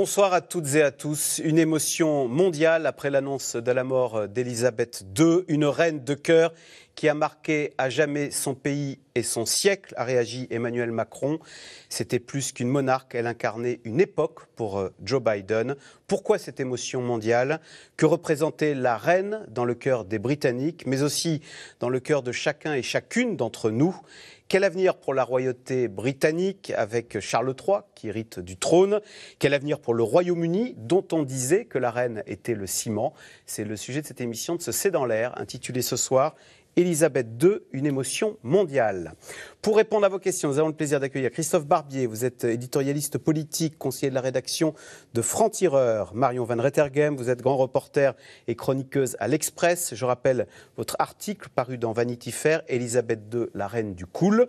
Bonsoir à toutes et à tous. Une émotion mondiale après l'annonce de la mort d'Élisabeth II, une reine de cœur qui a marqué à jamais son pays et son siècle, a réagi Emmanuel Macron. C'était plus qu'une monarque, elle incarnait une époque pour euh, Joe Biden. Pourquoi cette émotion mondiale Que représentait la reine dans le cœur des Britanniques, mais aussi dans le cœur de chacun et chacune d'entre nous quel avenir pour la royauté britannique avec Charles III qui hérite du trône Quel avenir pour le Royaume-Uni dont on disait que la reine était le ciment C'est le sujet de cette émission de ce C'est dans l'air intitulé ce soir Elisabeth II, une émotion mondiale. Pour répondre à vos questions, nous avons le plaisir d'accueillir Christophe Barbier. Vous êtes éditorialiste politique, conseiller de la rédaction de Franc-Tireur. Marion Van Rettergem, vous êtes grand reporter et chroniqueuse à l'Express. Je rappelle votre article paru dans Vanity Fair, Elisabeth II, la reine du cool.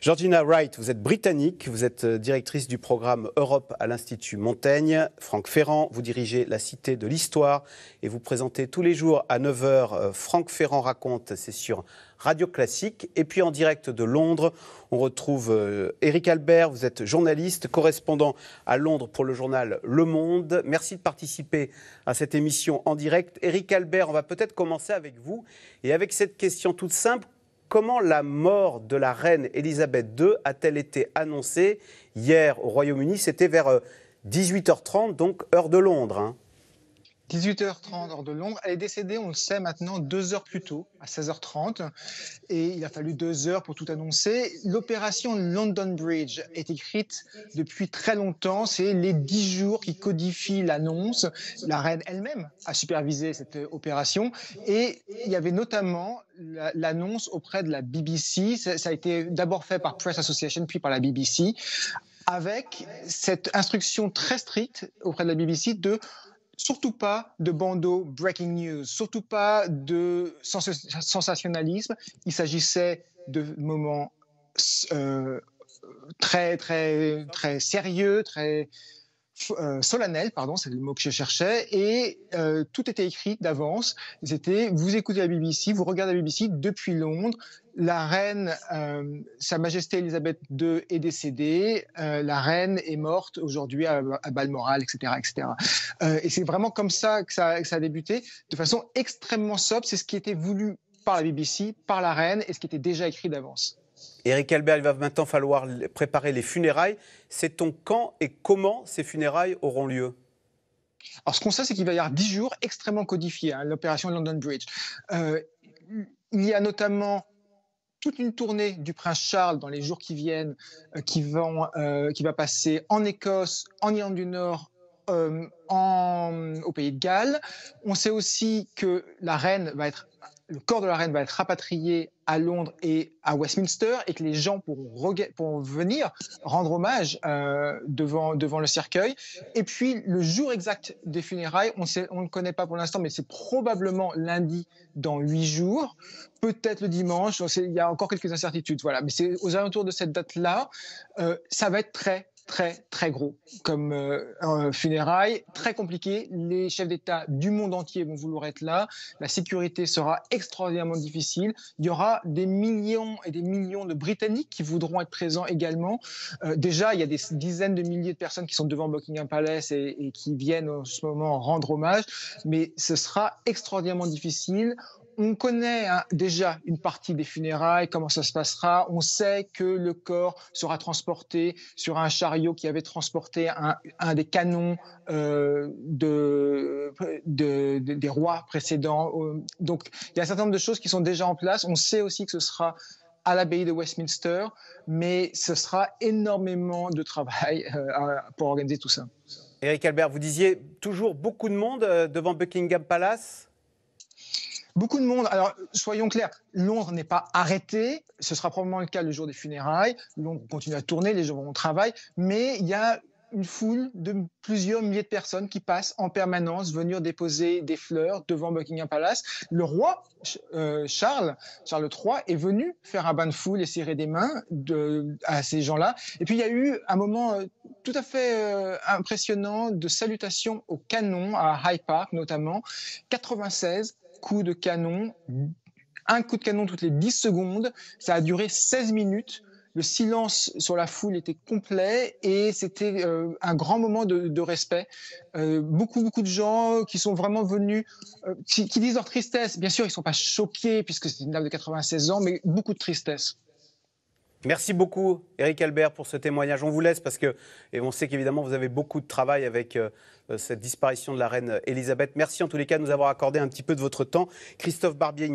Georgina Wright, vous êtes britannique, vous êtes directrice du programme Europe à l'Institut Montaigne. Franck Ferrand, vous dirigez la Cité de l'Histoire et vous présentez tous les jours à 9h euh, Franck Ferrand raconte, sujets, sur Radio Classique. Et puis en direct de Londres, on retrouve euh, Éric Eric Albert. Vous êtes journaliste, correspondant à Londres pour le journal Le Monde. Merci de participer à cette émission en direct. Eric Albert, on va peut-être commencer avec vous et avec cette question toute simple. Comment la mort de la reine Elisabeth II a-t-elle été annoncée hier au Royaume-Uni C'était vers 18h30, euh, donc heure de Londres. Hein. 18h30 hors de Londres. Elle est décédée, on le sait maintenant, deux heures plus tôt, à 16h30. Et il a fallu deux heures pour tout annoncer. L'opération London Bridge est écrite depuis très longtemps. C'est les dix jours qui codifient l'annonce. La reine elle-même a supervisé cette opération. Et il y avait notamment l'annonce auprès de la BBC. Ça a été d'abord fait par Press Association, puis par la BBC, avec cette instruction très stricte auprès de la BBC de surtout pas de bandeau breaking news, surtout pas de sensationnalisme. Il s'agissait de moments euh, très, très, très sérieux, très euh, solennel, pardon, c'est le mot que je cherchais, et euh, tout était écrit d'avance. C'était vous écoutez la BBC, vous regardez la BBC depuis Londres. La reine, euh, Sa Majesté Elisabeth II est décédée, la reine est morte aujourd'hui à, Balmoral, etc., etc. et c'est vraiment comme ça que, ça ça a débuté, de façon extrêmement sobre. C'est ce qui était voulu par la BBC, par la reine, et ce qui était déjà écrit d'avance eric Albert, il va maintenant falloir préparer les funérailles. Sait-on quand et comment ces funérailles auront lieu alors, ce qu'on sait, c'est qu'il va y avoir dix jours extrêmement codifiés, à hein, l'opération London Bridge. Euh, il y a notamment toute une tournée du prince Charles dans les jours qui viennent, euh, qui, vont, euh, qui, va passer en Écosse, en Irlande du Nord, au Pays de Galles. On sait aussi que la reine va être le corps de la reine va être rapatrié à Londres et à Westminster et que les gens pourront, venir rendre hommage euh, devant, devant le cercueil. Et puis, le jour exact des funérailles, on, sait, on ne connaît pas pour l'instant, mais c'est probablement lundi dans huit jours, peut-être le dimanche. Il y a encore quelques incertitudes, voilà. Mais c'est aux alentours de cette date-là. Euh, ça va être très, très très gros comme euh, funérailles, très compliqué. Les chefs d'État du monde entier vont vouloir être là. La sécurité sera extraordinairement difficile. Il y aura des millions et des millions de Britanniques qui voudront être présents également. Euh, déjà, il y a des dizaines de milliers de personnes qui sont devant Buckingham Palace et, et qui viennent en ce moment rendre hommage, mais ce sera extraordinairement difficile on connaît hein, déjà une partie des funérailles, comment ça se passera. On sait que le corps sera transporté sur un chariot qui avait transporté un, des canons euh, des rois précédents. Euh, donc, il y a un certain nombre de choses qui sont déjà en place. On sait aussi que ce sera à l'abbaye de Westminster, mais ce sera énormément de travail euh, pour organiser tout ça. Eric Albert, vous disiez toujours beaucoup de monde devant Buckingham Palace Beaucoup de monde, alors soyons clairs, Londres n'est pas arrêté, ce sera probablement le cas le jour des funérailles, Londres continue à tourner, les gens vont au travail, mais il y a une foule de plusieurs milliers de personnes qui passent en permanence venir déposer des fleurs devant Buckingham Palace. Le roi euh, Charles, Charles III, est venu faire un bain de foule et serrer des mains de, à ces gens-là. Et puis il y a eu un moment euh, tout à fait euh, impressionnant de salutations au canon à Hyde Park notamment. 96 coup de canon, un coup de canon toutes les 10 secondes. Ça a duré 16 minutes. Le silence sur la foule était complet et c'était euh, un grand moment de, respect. Euh, beaucoup, beaucoup de gens qui sont vraiment venus, euh, qui, qui, disent leur tristesse. Bien sûr, ils ne sont pas choqués puisque c'est une dame de 96 ans, mais beaucoup de tristesse. Merci beaucoup, Eric Albert, pour ce témoignage. On vous laisse parce que, et on sait qu'évidemment, vous avez beaucoup de travail avec euh, euh, cette disparition de la reine Elisabeth. Merci en tous les cas de nous avoir accordé un petit peu de votre temps. Christophe Barbier, il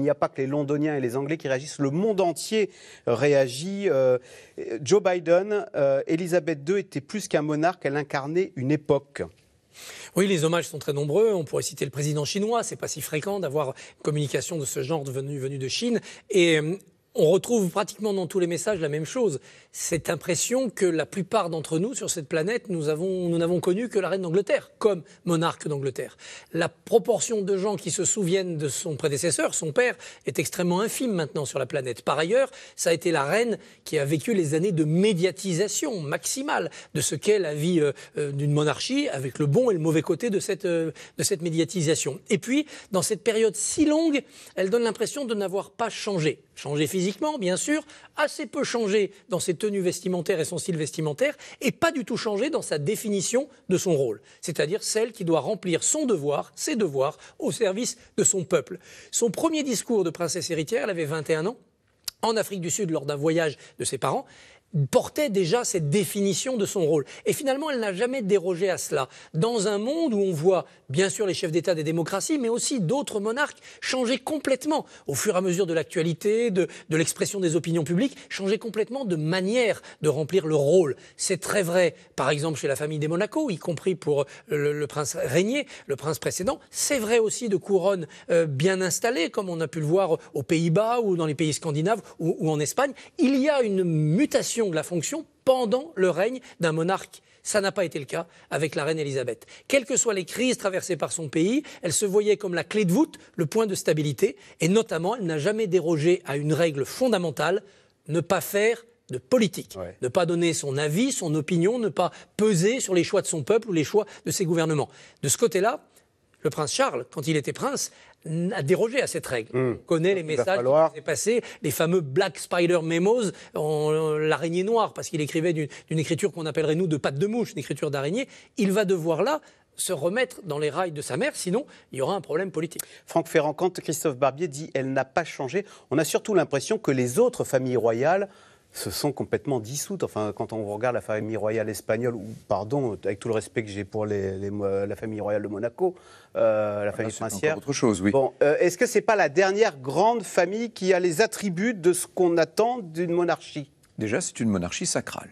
n'y a, pas que les Londoniens et les Anglais qui réagissent. Le monde entier réagit. Euh, Joe Biden, Elisabeth II était plus qu'un monarque, elle incarnait une époque. Oui, les hommages sont très nombreux. On pourrait citer le président chinois. C'est pas si fréquent d'avoir une communication de ce genre venue, venue de Chine. Et on retrouve pratiquement dans tous les messages la même chose. Cette impression que la plupart d'entre nous sur cette planète, nous nous n'avons connu que la reine d'Angleterre comme monarque d'Angleterre. La proportion de gens qui se souviennent de son prédécesseur, son père, est extrêmement infime maintenant sur la planète. Par ailleurs, ça a été la reine qui a vécu les années de médiatisation maximale de ce qu'est la vie euh, euh, d'une monarchie, avec le bon et le mauvais côté de cette, euh, de cette médiatisation. Et puis, dans cette période si longue, elle donne l'impression de n'avoir pas changé. Changé physiquement, bien sûr, assez peu changé dans ses tenues vestimentaires et son style vestimentaire, et pas du tout changé dans sa définition de son rôle, c'est-à-dire celle qui doit remplir son devoir, ses devoirs, au service de son peuple. Son premier discours de princesse héritière, elle avait 21 ans, en Afrique du Sud lors d'un voyage de ses parents portait déjà cette définition de son rôle. Et finalement, elle n'a jamais dérogé à cela. Dans un monde où on voit, bien sûr, les chefs d'État des démocraties, mais aussi d'autres monarques changer complètement, au fur et à mesure de l'actualité, de, l'expression des opinions publiques, changer complètement de manière de remplir le rôle. C'est très vrai, par exemple, chez la famille des Monaco, y compris pour euh, le, prince régné, le prince précédent. C'est vrai aussi de couronnes euh, bien installées, comme on a pu le voir aux Pays-Bas ou dans les pays scandinaves ou en Espagne. Il y a une mutation de la fonction pendant le règne d'un monarque. Ça n'a pas été le cas avec la reine Elisabeth. Quelles que soient les crises traversées par son pays, elle se voyait comme la clé de voûte, le point de stabilité, et notamment, elle n'a jamais dérogé à une règle fondamentale, ne pas faire de politique, ne pas donner son avis, son opinion, ne pas peser sur les choix de son peuple ou les choix de ses gouvernements. De ce côté-là, le prince Charles, quand il était prince, a dérogé à cette règle. Hmm. connaît les messages qui sont passés, les fameux Black Spider Memos, l'araignée noire, parce qu'il écrivait d'une écriture qu'on appellerait nous de patte de mouche, une écriture d'araignée. Il va devoir là se remettre dans les rails de sa mère, sinon il y aura un problème politique. Franck Ferrand, quand Christophe Barbier dit elle n'a pas changé, on a surtout l'impression que les autres familles royales se sont complètement dissoutes. Enfin, quand on regarde la famille royale espagnole, ou pardon, avec tout le respect que j'ai pour la famille royale de Monaco, euh, la ah, famille princière. princière. Autre chose, oui. Bon, euh, est-ce que c'est pas la dernière grande famille qui a les attributs de ce qu'on attend d'une monarchie Déjà, c'est une monarchie sacrale.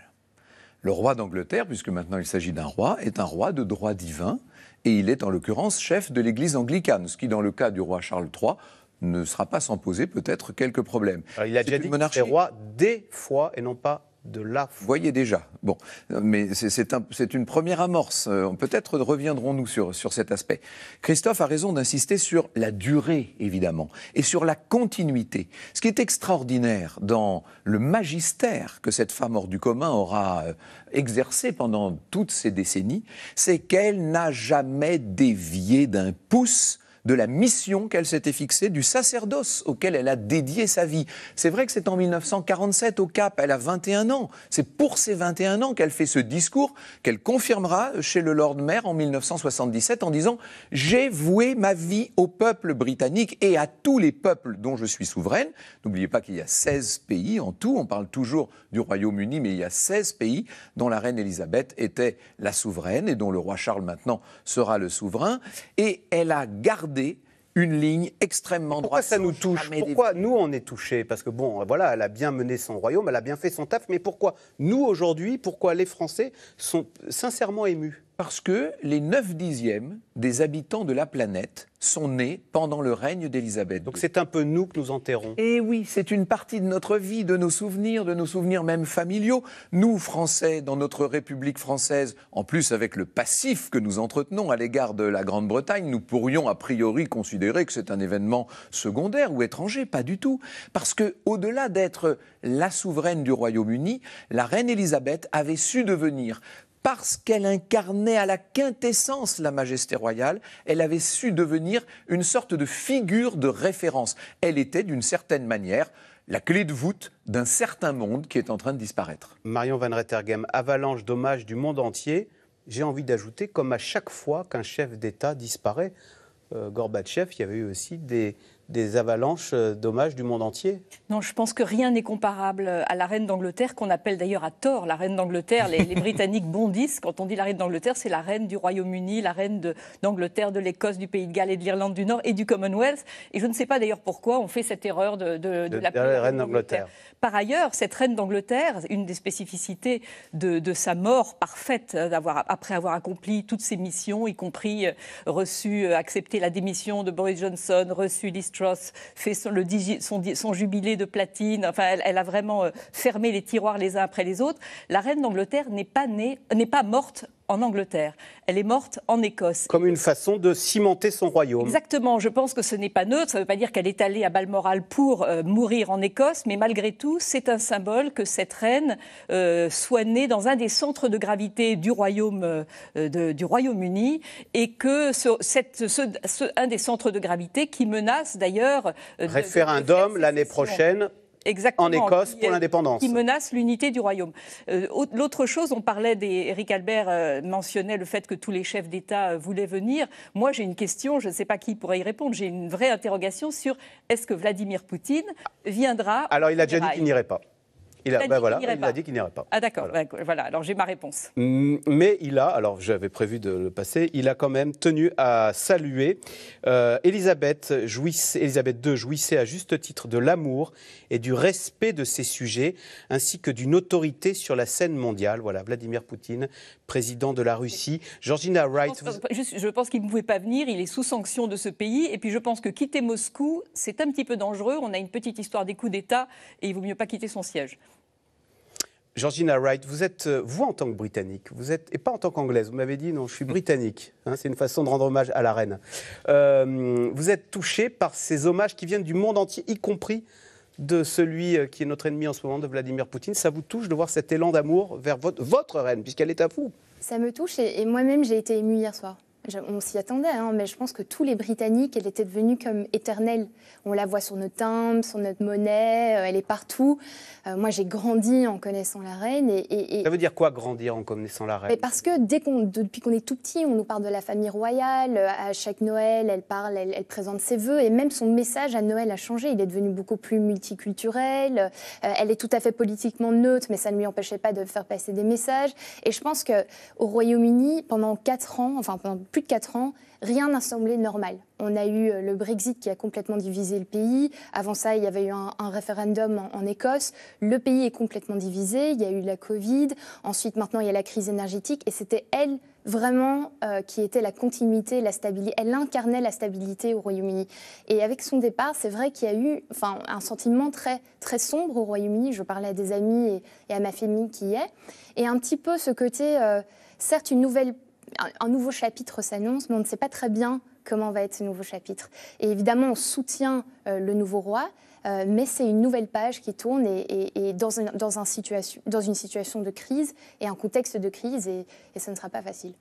Le roi d'Angleterre, puisque maintenant il s'agit d'un roi, est un roi de droit divin, et il est en l'occurrence chef de l'Église anglicane, ce qui, dans le cas du roi Charles III, ne sera pas sans poser peut-être quelques problèmes. il a déjà dit que c'est roi des fois et non pas de la fois. Voyez déjà. Bon, mais c'est une première amorce. Euh, peut-être reviendrons-nous sur, sur cet aspect. Christophe a raison d'insister sur la durée, évidemment, et sur la continuité. Ce qui est extraordinaire dans le magistère que cette femme hors du commun aura euh, exercé pendant toutes ces décennies, c'est qu'elle n'a jamais dévié d'un pouce de la mission qu'elle s'était fixée, du sacerdoce auquel elle a dédié sa vie. C'est vrai que c'est en 1947 au Cap, elle a 21 ans. C'est pour ces 21 ans qu'elle fait ce discours qu'elle confirmera chez le Lord Maire en 1977 en disant J'ai voué ma vie au peuple britannique et à tous les peuples dont je suis souveraine. N'oubliez pas qu'il y a 16 pays en tout. On parle toujours du Royaume-Uni, mais il y a 16 pays dont la reine Elisabeth était la souveraine et dont le roi Charles maintenant sera le souverain. Et elle a gardé une ligne extrêmement droite. Pourquoi ça nous touche Pourquoi nous on est touché Parce que bon, voilà, elle a bien mené son royaume, elle a bien fait son taf, mais pourquoi nous aujourd'hui Pourquoi les Français sont sincèrement émus parce que les 9 dixièmes des habitants de la planète sont nés pendant le règne d'Élisabeth. Donc c'est un peu nous que nous enterrons. Et eh oui, c'est une partie de notre vie, de nos souvenirs, de nos souvenirs même familiaux. Nous, Français, dans notre République française, en plus avec le passif que nous entretenons à l'égard de la Grande-Bretagne, nous pourrions a priori considérer que c'est un événement secondaire ou étranger, pas du tout. Parce que au-delà d'être la souveraine du Royaume-Uni, la reine Élisabeth avait su devenir parce qu'elle incarnait à la quintessence la majesté royale, elle avait su devenir une sorte de figure de référence. Elle était d'une certaine manière la clé de voûte d'un certain monde qui est en train de disparaître. Marion Van Rettergem, avalanche d'hommages du monde entier. J'ai envie d'ajouter, comme à chaque fois qu'un chef d'État disparaît, euh, Gorbatchev, il y avait eu aussi des, des avalanches euh, d'hommages du monde entier. Non, je pense que rien n'est comparable à la reine d'Angleterre, qu'on appelle d'ailleurs à tort la reine d'Angleterre. Les, Britanniques bondissent. Quand on dit la reine d'Angleterre, c'est la reine du Royaume-Uni, la reine d'Angleterre, de l'Écosse, du Pays de Galles et de l'Irlande du Nord et du Commonwealth. Et je ne sais pas d'ailleurs pourquoi on fait cette erreur de, de, la, reine d'Angleterre. Par ailleurs, cette reine d'Angleterre, une des spécificités de, sa mort parfaite, euh, d'avoir après avoir accompli toutes ses missions, y compris euh, reçu, accepté la démission de Boris Johnson, reçu l'histoire fait son, le, jubilé de platine. Enfin, elle, a vraiment euh, fermé les tiroirs les uns après les autres. La reine d'Angleterre n'est pas née, n'est pas morte en Angleterre. Elle est morte en Écosse. Comme une façon de cimenter son royaume. Exactement. Je pense que ce n'est pas neutre. Ça ne veut pas dire qu'elle est allée à Balmoral pour euh, mourir en Écosse, mais malgré tout, c'est un symbole que cette reine euh, soit née dans un des centres de gravité du royaume euh, du Royaume-Uni et que ce, cette, un des centres de gravité qui menace d'ailleurs référendum l'année prochaine Exactement, en Écosse pour l'indépendance. Qui menace l'unité du royaume. Euh, l'autre chose, on parlait des. Eric Albert euh, mentionnait le fait que tous les chefs d'État euh, voulaient venir. Moi, j'ai une question, je ne sais pas qui pourrait y répondre. J'ai une vraie interrogation sur est-ce que Vladimir Poutine viendra. Alors, il a déjà dit qu'il n'irait pas il a, bah dit qu'il n'irait pas. Ah d'accord, voilà. Bah, alors j'ai ma réponse. Mais il a, alors j'avais prévu de le passer, il a quand même tenu à saluer. Elisabeth, euh, jouissait, Elisabeth II jouissait à juste titre de l'amour et du respect de ses sujets, ainsi que d'une autorité sur la scène mondiale. Voilà, Vladimir Poutine, président de la Russie. Georgina Wright. Je pense, pense qu'il ne pouvait pas venir, il est sous sanction de ce pays. Et puis je pense que quitter Moscou, c'est un petit peu dangereux. On a une petite histoire des coups d'État et il vaut mieux pas quitter son siège. Georgina Wright, vous êtes, euh, vous en tant que Britannique, vous êtes, et pas en tant qu'Anglaise, vous m'avez dit non, je suis mm. Britannique, hein, c'est une façon de rendre hommage à la reine. Euh, vous êtes touchée par ces hommages qui viennent du monde entier, y compris de celui euh, qui est notre ennemi en ce moment, de Vladimir Poutine. Ça vous touche de voir cet élan d'amour vers votre, reine, puisqu'elle est à vous Ça me touche, et, et moi-même j'ai été émue hier soir on s'y attendait, hein, mais je pense que tous les Britanniques, elle était devenue comme éternelle. On la voit sur nos timbres, sur notre monnaie, euh, elle est partout. Euh, moi, j'ai grandi en connaissant la reine. Et, Ça veut dire quoi grandir en connaissant la reine Parce que depuis qu'on est tout petit, on nous parle de la famille royale. Euh, à chaque Noël, elle parle, elle, présente ses vœux, et même son message à Noël a changé. Il est devenu beaucoup plus multiculturel. elle est tout à fait politiquement neutre, mais ça ne lui empêchait pas de faire passer des messages. Et je pense que au Royaume-Uni, pendant quatre ans, enfin pendant plus plus de 4 ans, rien n'a semblé normal. On a eu euh, le Brexit qui a complètement divisé le pays. Avant ça, il y avait eu un, référendum en, Écosse. Le pays est complètement divisé. Il y a eu la Covid. Ensuite, maintenant, il y a la crise énergétique. Et c'était elle vraiment euh, qui était la continuité, la stabilité. Elle incarnait la stabilité au Royaume-Uni. Et avec son départ, c'est vrai qu'il y a eu enfin, un sentiment très, très sombre au Royaume-Uni. Je parlais à des amis et, à ma famille qui y est. Et un petit peu ce côté, euh, certes, une nouvelle un nouveau chapitre s'annonce, mais on ne sait pas très bien comment va être ce nouveau chapitre. Et évidemment, on soutient euh, le nouveau roi, euh, mais c'est une nouvelle page qui tourne et, dans, une situation de crise et un contexte de crise, et, ce ne sera pas facile.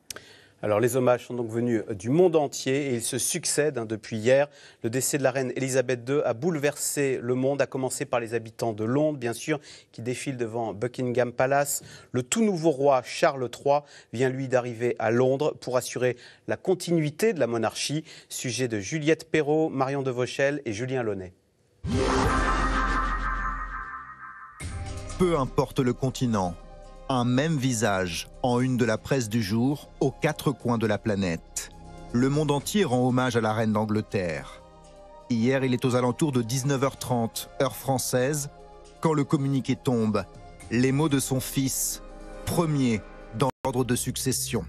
Alors les hommages sont donc venus du monde entier et ils se succèdent hein, depuis hier. Le décès de la reine Elisabeth II a bouleversé le monde, a commencé par les habitants de Londres, bien sûr, qui défilent devant Buckingham Palace. Le tout nouveau roi Charles III vient lui d'arriver à Londres pour assurer la continuité de la monarchie. Sujet de Juliette Perrault, Marion de Vauchel et Julien Launay. Peu importe le continent, un même visage en une de la presse du jour aux quatre coins de la planète. Le monde entier rend hommage à la reine d'Angleterre. Hier, il est aux alentours de 19h30, heure française, quand le communiqué tombe. Les mots de son fils, premier dans l'ordre de succession.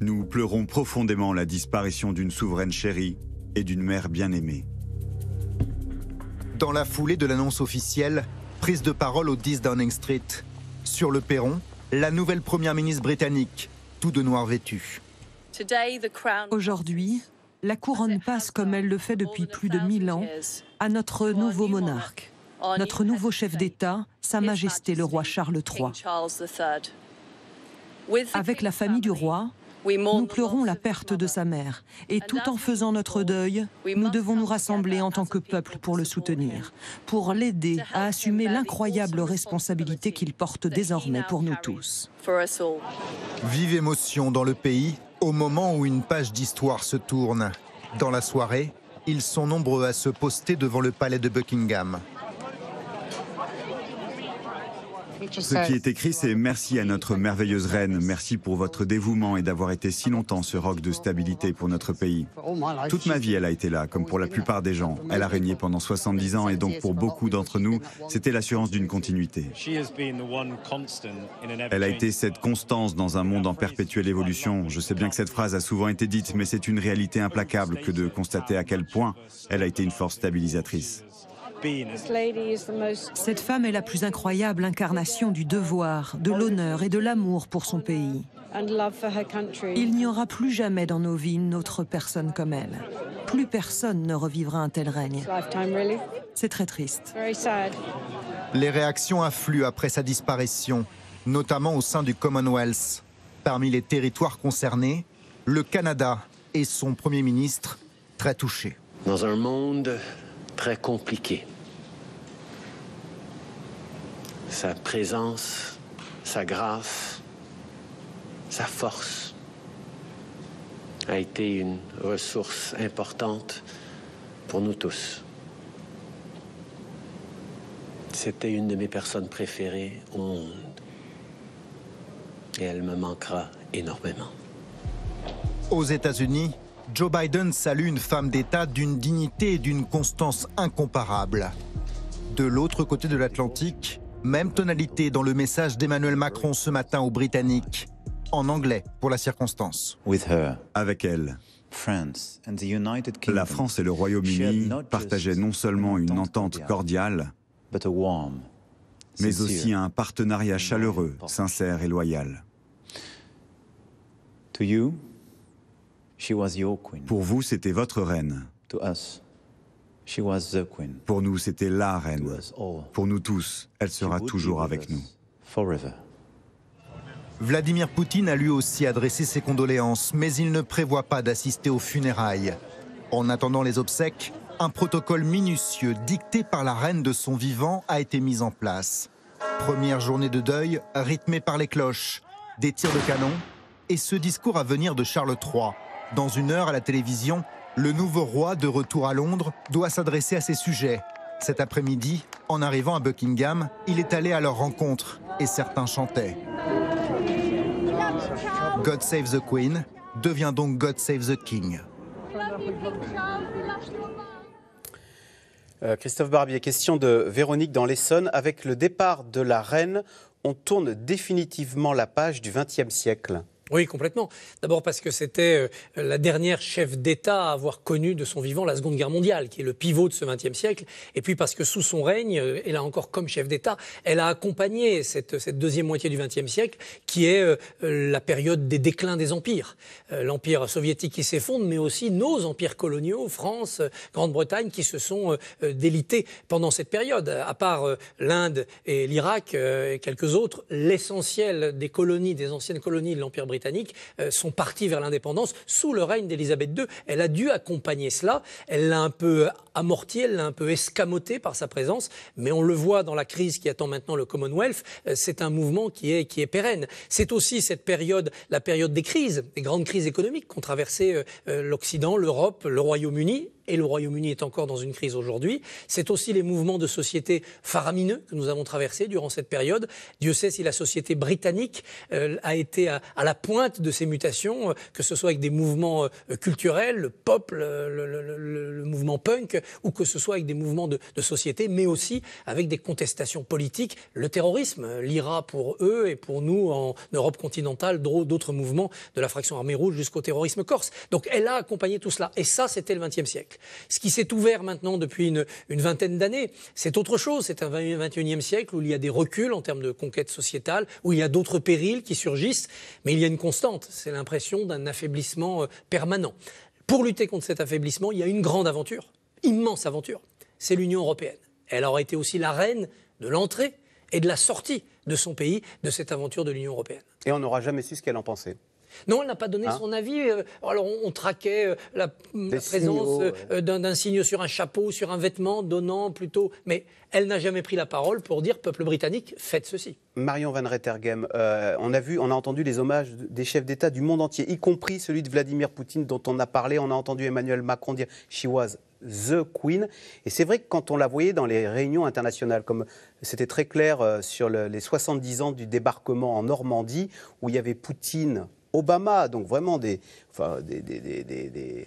Nous pleurons profondément la disparition d'une souveraine chérie et d'une mère bien-aimée. Dans la foulée de l'annonce officielle, prise de parole au 10 Downing Street, sur le perron, la nouvelle première ministre britannique, tout de noir vêtue. Aujourd'hui, la couronne passe comme elle le fait depuis plus de 1000 ans à notre nouveau monarque, notre nouveau chef d'État, Sa Majesté le roi Charles III. Avec la famille du roi, nous pleurons la perte de sa mère et tout en faisant notre deuil, nous devons nous rassembler en tant que peuple pour le soutenir, pour l'aider à assumer l'incroyable responsabilité qu'il porte désormais pour nous tous. Vive émotion dans le pays au moment où une page d'histoire se tourne. Dans la soirée, ils sont nombreux à se poster devant le palais de Buckingham. Ce qui est écrit, c'est merci à notre merveilleuse reine, merci pour votre dévouement et d'avoir été si longtemps ce roc de stabilité pour notre pays. Toute ma vie, elle a été là, comme pour la plupart des gens. Elle a régné pendant 70 ans et donc pour beaucoup d'entre nous, c'était l'assurance d'une continuité. Elle a été cette constance dans un monde en perpétuelle évolution. Je sais bien que cette phrase a souvent été dite, mais c'est une réalité implacable que de constater à quel point elle a été une force stabilisatrice. Cette femme est la plus incroyable incarnation du devoir, de l'honneur et de l'amour pour son pays. Il n'y aura plus jamais dans nos vies une autre personne comme elle. Plus personne ne revivra un tel règne. C'est très triste. Les réactions affluent après sa disparition, notamment au sein du Commonwealth. Parmi les territoires concernés, le Canada et son Premier ministre très touchés. Dans un monde très compliqué. Sa présence, sa grâce, sa force a été une ressource importante pour nous tous. C'était une de mes personnes préférées au monde. Et elle me manquera énormément. Aux États-Unis, Joe Biden salue une femme d'État d'une dignité et d'une constance incomparables. De l'autre côté de l'Atlantique, même tonalité dans le message d'Emmanuel Macron ce matin aux Britanniques, en anglais pour la circonstance. Avec elle. La France et le Royaume-Uni partageaient non seulement une entente cordiale, mais aussi un partenariat chaleureux, sincère et loyal. Pour vous, c'était votre reine. Pour nous, c'était la reine. Pour nous tous, elle sera toujours avec nous. Vladimir Poutine a lui aussi adressé ses condoléances, mais il ne prévoit pas d'assister aux funérailles. En attendant les obsèques, un protocole minutieux dicté par la reine de son vivant a été mis en place. Première journée de deuil rythmée par les cloches, des tirs de canon et ce discours à venir de Charles III, dans une heure à la télévision, le nouveau roi, de retour à Londres, doit s'adresser à ses sujets. Cet après-midi, en arrivant à Buckingham, il est allé à leur rencontre et certains chantaient. God Save the Queen devient donc God Save the King. Euh, Christophe Barbier, question de Véronique dans l'Essonne. Avec le départ de la reine, on tourne définitivement la page du XXe siècle oui, complètement. D'abord parce que c'était euh, la dernière chef d'État à avoir connu de son vivant la Seconde Guerre mondiale, qui est le pivot de ce XXe siècle. Et puis parce que sous son règne, euh, et là encore comme chef d'État, elle a accompagné cette, cette deuxième moitié du XXe siècle, qui est euh, la période des déclins des empires. L'empire soviétique qui s'effondre, mais aussi nos empires coloniaux, France, Grande-Bretagne, qui se sont délités pendant cette période. À part l'Inde et l'Irak et quelques autres, l'essentiel des colonies, des anciennes colonies de l'Empire britannique, britanniques euh, sont partis vers l'indépendance sous le règne d'Élisabeth II. Elle a dû accompagner cela. Elle l'a un peu amorti, elle l'a un peu escamoté par sa présence. Mais on le voit dans la crise qui attend maintenant le Commonwealth. Euh, c'est un mouvement qui est, qui est pérenne. C'est aussi cette période, la période des crises, des grandes crises économiques qu'ont traversé euh, l'Occident, l'Europe, le Royaume-Uni et le Royaume-Uni est encore dans une crise aujourd'hui. C'est aussi les mouvements de société faramineux que nous avons traversés durant cette période. Dieu sait si la société britannique euh, a été à, la pointe de ces mutations, euh, que ce soit avec des mouvements euh, culturels, le pop, le, le, le, mouvement punk, ou que ce soit avec des mouvements de, de société, mais aussi avec des contestations politiques, le terrorisme, l'IRA pour eux et pour nous en Europe continentale, d'autres mouvements, de la fraction armée rouge jusqu'au terrorisme corse. Donc elle a accompagné tout cela. Et ça, c'était le XXe siècle. Ce qui s'est ouvert maintenant depuis une, vingtaine d'années, c'est autre chose. C'est un 21e siècle où il y a des reculs en termes de conquête sociétale, où il y a d'autres périls qui surgissent, mais il y a une constante. C'est l'impression d'un affaiblissement euh, permanent. Pour lutter contre cet affaiblissement, il y a une grande aventure, immense aventure. C'est l'Union européenne. Elle aura été aussi la reine de l'entrée et de la sortie de son pays de cette aventure de l'Union européenne. Et on n'aura jamais su ce qu'elle en pensait. Non, elle n'a pas donné hein son avis. Euh, alors, on, traquait euh, la, présence euh, d'un signe sur un chapeau, sur un vêtement, donnant plutôt. Mais elle n'a jamais pris la parole pour dire peuple britannique, faites ceci. Marion Van Rettergem, on a vu, on a entendu les hommages des chefs d'État du monde entier, y compris celui de Vladimir Poutine dont on a parlé. On a entendu Emmanuel Macron dire She was the Queen. Et c'est vrai que quand on la voyait dans les réunions internationales, comme c'était très clair sur les 70 ans du débarquement en Normandie, où il y avait Poutine Obama, donc vraiment des.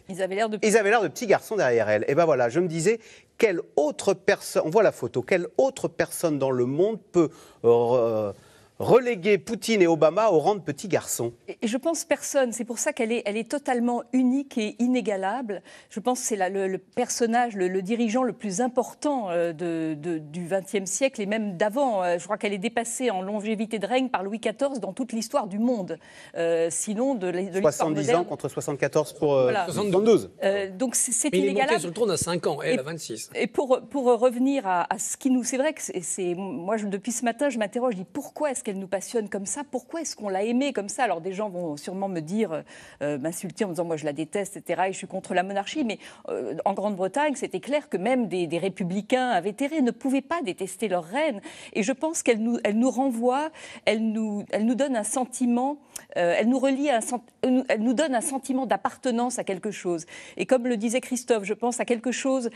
Ils avaient l'air de... petits garçons derrière elle. Et ben voilà, je me disais, quelle autre personne. On voit la photo, quelle autre personne dans le monde peut. Euh, reléguer Poutine et Obama au rang de petits garçons. Et je pense personne. C'est pour ça qu'elle est, elle est totalement unique et inégalable. Je pense que c'est le, personnage, le, dirigeant le plus important euh, du XXe siècle et même d'avant. Euh, je crois qu'elle est dépassée en longévité de règne par Louis XIV dans toute l'histoire du monde. Euh, sinon, de, de 70 ans contre 74 pour 72. donc c'est inégalable. il est sur le trône à 5 ans, elle et, à 26. Et pour, pour revenir à, ce qui nous... C'est vrai que c'est, moi, depuis ce matin, je m'interroge, dis pourquoi est-ce qu'elle nous passionne comme ça Pourquoi est-ce qu'on l'a aimée comme ça Alors des gens vont sûrement me dire, euh, euh, m'insulter en me disant moi je la déteste, etc. Et je suis contre la monarchie. Mais euh, en Grande-Bretagne, c'était clair que même des, républicains invétérés ne pouvaient pas détester leur reine. Et je pense qu'elle nous, elle nous renvoie, elle nous, elle nous donne un sentiment, elle nous relie, à un, elle nous donne un sentiment d'appartenance à quelque chose. Et comme le disait Christophe, je pense à quelque chose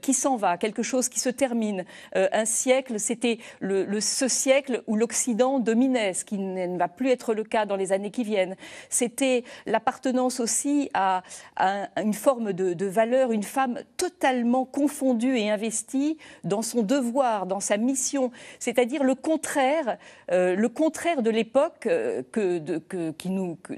qui s'en va, quelque chose qui se termine. un siècle, c'était le, ce siècle où l'Occident dominait, ce qui ne va plus être le cas dans les années qui viennent. C'était l'appartenance aussi à, une forme de, valeur, une femme totalement confondue et investie dans son devoir, dans sa mission, c'est-à-dire le contraire, euh, le contraire de l'époque euh,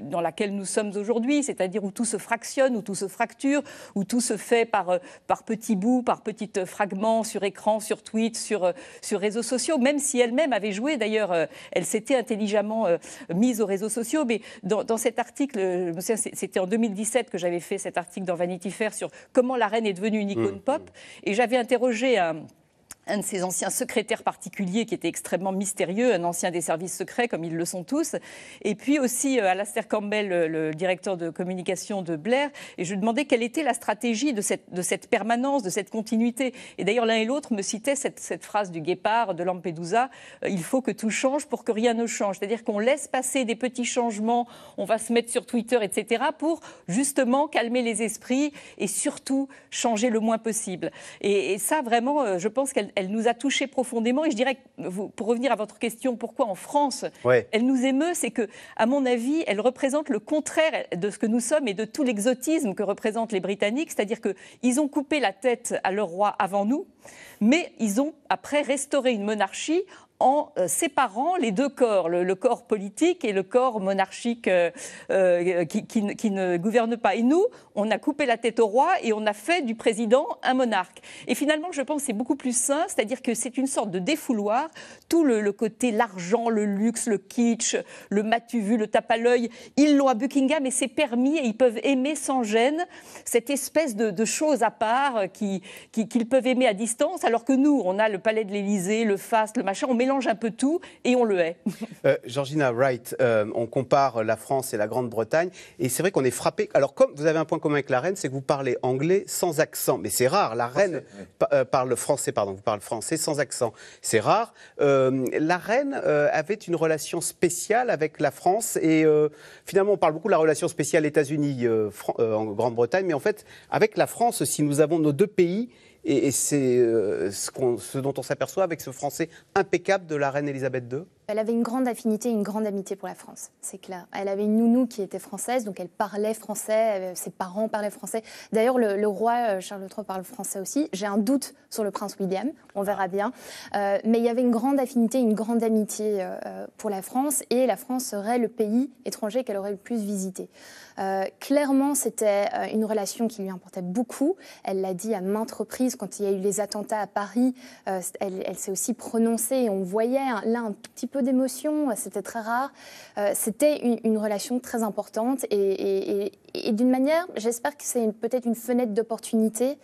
dans laquelle nous sommes aujourd'hui, c'est-à-dire où tout se fractionne, où tout se fracture, où tout se fait par, euh, par petits bouts, par petits fragments sur écran, sur tweet, sur, sur réseaux sociaux, même si elle-même avait joué d'ailleurs elle s'était intelligemment euh, mise aux réseaux sociaux. Mais dans, cet article, euh, c'était en 2017 que j'avais fait cet article dans Vanity Fair sur comment la reine est devenue une icône mmh. pop. Et j'avais interrogé un un de ses anciens secrétaires particuliers qui était extrêmement mystérieux, un ancien des services secrets comme ils le sont tous, et puis aussi euh, Alastair Campbell, le directeur de communication de Blair, et je lui demandais quelle était la stratégie de cette, de cette permanence, de cette continuité. Et d'ailleurs l'un et l'autre me citaient cette, phrase du guépard de Lampedusa, euh, il faut que tout change pour que rien ne change, c'est-à-dire qu'on laisse passer des petits changements, on va se mettre sur Twitter, etc., pour justement calmer les esprits et surtout changer le moins possible. et ça vraiment, euh, je pense qu'elle elle nous a touchés profondément. Et je dirais, pour revenir à votre question, pourquoi en France elle nous émeut, c'est que, à mon avis, elle représente le contraire de ce que nous sommes et de tout l'exotisme que représentent les Britanniques. C'est-à-dire qu'ils ont coupé la tête à leur roi avant nous, mais ils ont après restauré une monarchie en euh, séparant les deux corps, le, corps politique et le corps monarchique euh, euh, qui, ne gouverne pas. Et nous, on a coupé la tête au roi et on a fait du président un monarque. Et finalement, je pense que c'est beaucoup plus sain, c'est-à-dire que c'est une sorte de défouloir. Tout le, côté, l'argent, le luxe, le kitsch, le matuvu, le tape à l'œil, ils l'ont à Buckingham et c'est permis et ils peuvent aimer sans gêne cette espèce de, de chose à part qu'ils qui, qu'ils peuvent aimer à distance, alors que nous, on a le palais de l'Élysée, le faste, le machin, on met mélange un peu tout et on le hait. Euh, Georgina Wright, euh, on compare la France et la Grande-Bretagne et c'est vrai qu'on est frappé. Alors, comme vous avez un point commun avec la reine, c'est que vous parlez anglais sans accent. Mais c'est rare. La reine euh, parle français, pardon, vous parlez français sans accent. C'est rare. la reine avait une relation spéciale avec la France et finalement, on parle beaucoup de la relation spéciale États-Unis-Grande-Bretagne, en mais en fait, avec la France, si nous avons nos deux pays, et, c'est euh, ce, ce, dont on s'aperçoit avec ce français impeccable de la reine Elisabeth II elle avait une grande affinité, une grande amitié pour la France, c'est clair. Elle avait une nounou qui était française, donc elle parlait français, euh, ses parents parlaient français. D'ailleurs, le, roi euh, Charles III parle français aussi. J'ai un doute sur le prince William, on verra ah. bien. Euh, mais il y avait une grande affinité, une grande amitié pour la France, et la France serait le pays étranger qu'elle aurait le plus visité. clairement, c'était une relation qui lui importait beaucoup. Elle l'a dit à maintes reprises quand il y a eu les attentats à Paris. elle, s'est aussi prononcée, et on voyait là un petit peu d'émotions, d'émotion, euh, c'était très rare. Euh, c'était une, relation très importante et d'une manière, j'espère que c'est peut-être une fenêtre d'opportunité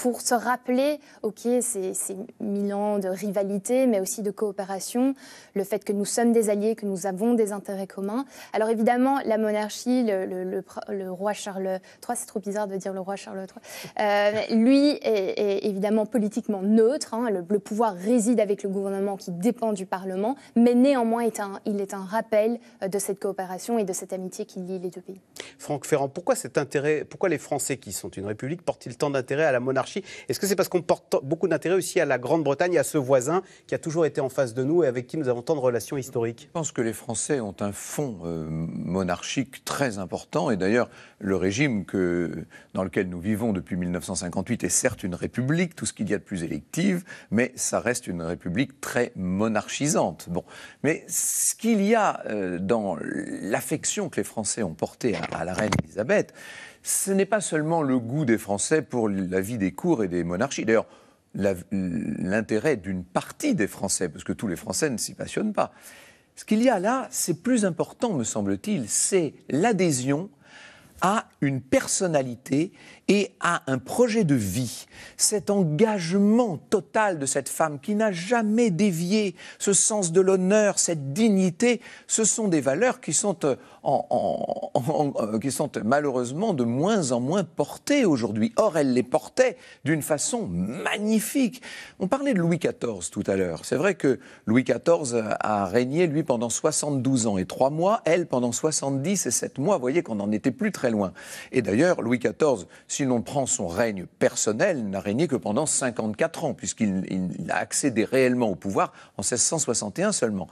pour se rappeler, ok, c'est mille ans de rivalité, mais aussi de coopération, le fait que nous sommes des alliés, que nous avons des intérêts communs. Alors évidemment, la monarchie, le, le, roi Charles III, c'est trop bizarre de dire le roi Charles III, euh, lui est, évidemment politiquement neutre, hein. le, pouvoir réside avec le gouvernement qui dépend du Parlement, mais néanmoins est un, il est un rappel euh, de cette coopération et de cette amitié qui lie les deux pays. Franck Ferrand, pourquoi cet intérêt, pourquoi les Français qui sont une république portent-ils tant d'intérêt à la monarchie est-ce que c'est parce qu'on porte beaucoup d'intérêt aussi à la Grande-Bretagne, à ce voisin qui a toujours été en face de nous et avec qui nous avons tant de relations historiques Je pense que les Français ont un fond euh, monarchique très important. Et d'ailleurs, le régime dans lequel nous vivons depuis 1958 est certes une république, tout ce qu'il y a de plus élective, mais ça reste une république très monarchisante. Bon. Mais ce qu'il y a euh, dans l'affection que les Français ont portée à, à la reine Elisabeth, ce n'est pas seulement le goût des Français pour la vie des cours et des monarchies. D'ailleurs, l'intérêt d'une partie des Français, parce que tous les Français ne s'y passionnent pas. Ce qu'il y a là, c'est plus important, me semble-t-il, c'est l'adhésion à une personnalité et à un projet de vie. Cet engagement total de cette femme qui n'a jamais dévié, ce sens de l'honneur, cette dignité, ce sont des valeurs qui sont euh, en, euh, qui sont malheureusement de moins en moins portées aujourd'hui. Or, elle les portait d'une façon magnifique. On parlait de Louis XIV tout à l'heure. C'est vrai que Louis XIV a régné, lui, pendant 72 ans et 3 mois, elle pendant 70 et 7 mois. Vous voyez qu'on n'en était plus très loin. Et d'ailleurs, Louis XIV, si l'on prend son règne personnel, n'a régné que pendant 54 ans, puisqu'il a accédé réellement au pouvoir en 1661 seulement.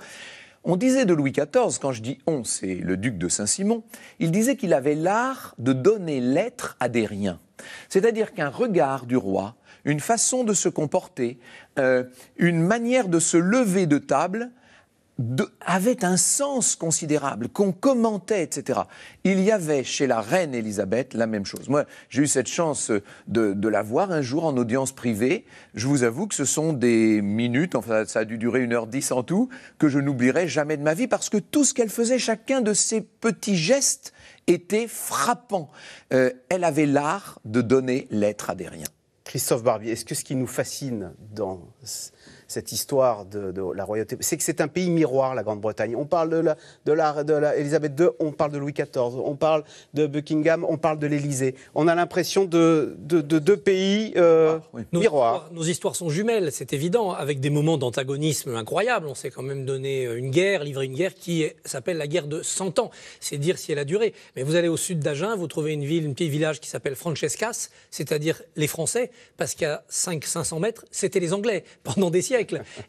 On disait de Louis XIV, quand je dis on, c'est le duc de Saint-Simon, il disait qu'il avait l'art de donner l'être à des riens. C'est-à-dire qu'un regard du roi, une façon de se comporter, euh, une manière de se lever de table avait un sens considérable, qu'on commentait, etc. Il y avait chez la reine Elisabeth la même chose. Moi, j'ai eu cette chance de, la voir un jour en audience privée. Je vous avoue que ce sont des minutes, enfin ça a dû durer une heure dix en tout, que je n'oublierai jamais de ma vie parce que tout ce qu'elle faisait, chacun de ses petits gestes était frappant. Euh, elle avait l'art de donner l'être à des riens. Christophe Barbier, est-ce que ce qui nous fascine dans cette histoire de, la royauté, c'est que c'est un pays miroir, la Grande-Bretagne. On parle de la, de la, de II, on parle de Louis XIV, on parle de Buckingham, on parle de l'Élysée. On a l'impression de, de, deux pays euh, ah, miroirs. Nos, histoires sont jumelles, c'est évident, avec des moments d'antagonisme incroyables. On s'est quand même donné euh, une guerre, livré une guerre qui s'appelle la guerre de 100 ans. C'est dire si elle a duré. Mais vous allez au sud d'Agen, vous trouvez une ville, une petit village qui s'appelle Francescas, c'est-à-dire les Français, parce qu'à 500 mètres, c'était les Anglais pendant des siècles.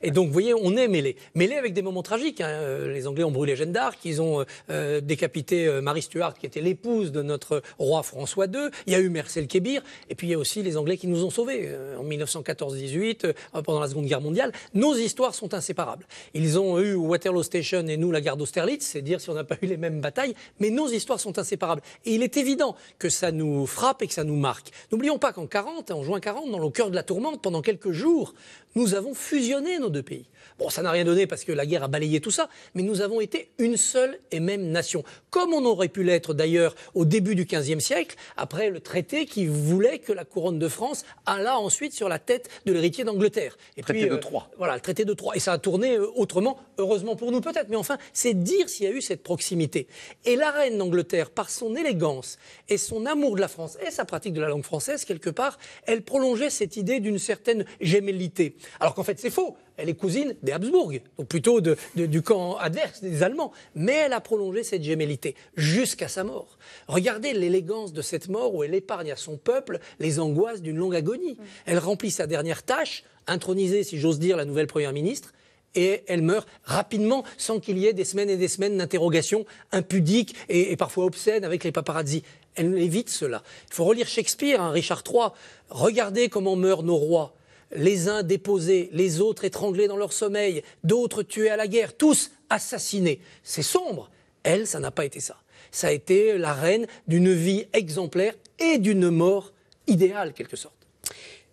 Et donc, vous voyez, on est mêlé. Mêlé avec des moments tragiques. Hein. Euh, les Anglais ont brûlé Jeanne d'Arc, ils ont euh, euh, décapité Marie Stuart, qui était l'épouse de notre roi François II. Il y a eu Marcel Kébir. Et puis, il y a aussi les Anglais qui nous ont sauvés en 1914-18, pendant la Seconde Guerre mondiale. Nos histoires sont inséparables. Ils ont eu Waterloo Station et nous la gare d'Austerlitz. C'est dire si on n'a pas eu les mêmes batailles. Mais nos histoires sont inséparables. Et il est évident que ça nous frappe et que ça nous marque. N'oublions pas qu'en 40, en juin 40, dans le cœur de la tourmente, pendant quelques jours, nous avons fui fusionner nos deux pays. Bon, ça n'a rien donné parce que la guerre a balayé tout ça, mais nous avons été une seule et même nation. Comme on aurait pu l'être d'ailleurs au début du XVe siècle, après le traité qui voulait que la couronne de France alla ensuite sur la tête de l'héritier d'Angleterre. Et traité de euh, Troyes. voilà, le traité de Troyes. Et ça a tourné euh, autrement, heureusement pour nous peut-être, mais enfin, c'est dire s'il y a eu cette proximité. Et la reine d'Angleterre, par son élégance et son amour de la France et sa pratique de la langue française, quelque part, elle prolongeait cette idée d'une certaine gémellité. Alors qu'en fait, c'est faux elle est cousine des Habsbourg, ou plutôt du camp adverse des Allemands. Mais elle a prolongé cette gémellité jusqu'à sa mort. Regardez l'élégance de cette mort où elle épargne à son peuple les angoisses d'une longue agonie. Mm. Elle remplit sa dernière tâche, intronisée, si j'ose dire, la nouvelle première ministre, et elle meurt rapidement sans qu'il y ait des semaines et des semaines d'interrogations impudiques et, parfois obscènes avec les paparazzi. Elle évite cela. Il faut relire Shakespeare, hein, Richard III. Regardez comment meurent nos rois les uns déposés, les autres étranglés dans leur sommeil, d'autres tués à la guerre, tous assassinés. C'est sombre. Elle, ça n'a pas été ça. Ça a été la reine d'une vie exemplaire et d'une mort idéale, quelque sorte.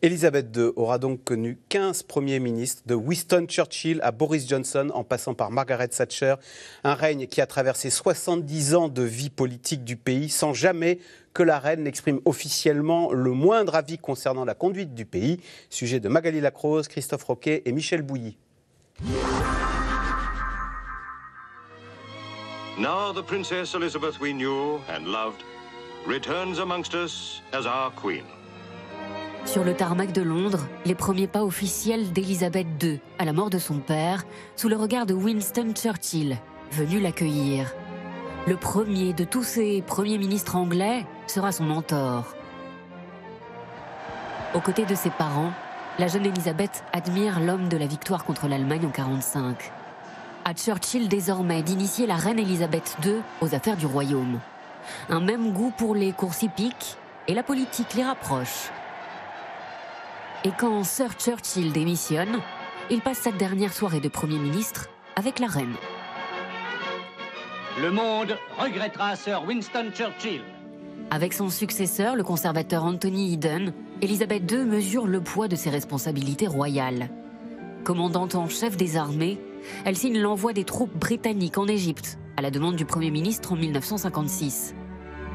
Elisabeth II aura donc connu 15 premiers ministres, de Winston Churchill à Boris Johnson, en passant par Margaret Thatcher, un règne qui a traversé 70 ans de vie politique du pays sans jamais que la reine n'exprime officiellement le moindre avis concernant la conduite du pays. Sujet de Magali Lacroze, Christophe Roquet et Michel Bouilly. Sur le tarmac de Londres, les premiers pas officiels d'Elizabeth II, à la mort de son père, sous le regard de Winston Churchill, venu l'accueillir. Le premier de tous ces premiers ministres anglais sera son mentor. Aux côtés de ses parents, la jeune Elisabeth admire l'homme de la victoire contre l'Allemagne en 1945. À Churchill désormais d'initier la reine Elisabeth II aux affaires du royaume. Un même goût pour les courses hippiques et la politique les rapproche. Et quand Sir Churchill démissionne, il passe sa dernière soirée de Premier ministre avec la reine. Le monde regrettera Sir Winston Churchill. Avec son successeur, le conservateur Anthony Eden, Elisabeth II mesure le poids de ses responsabilités royales. Commandante en chef des armées, elle signe l'envoi des troupes britanniques en Égypte, à la demande du Premier ministre en 1956.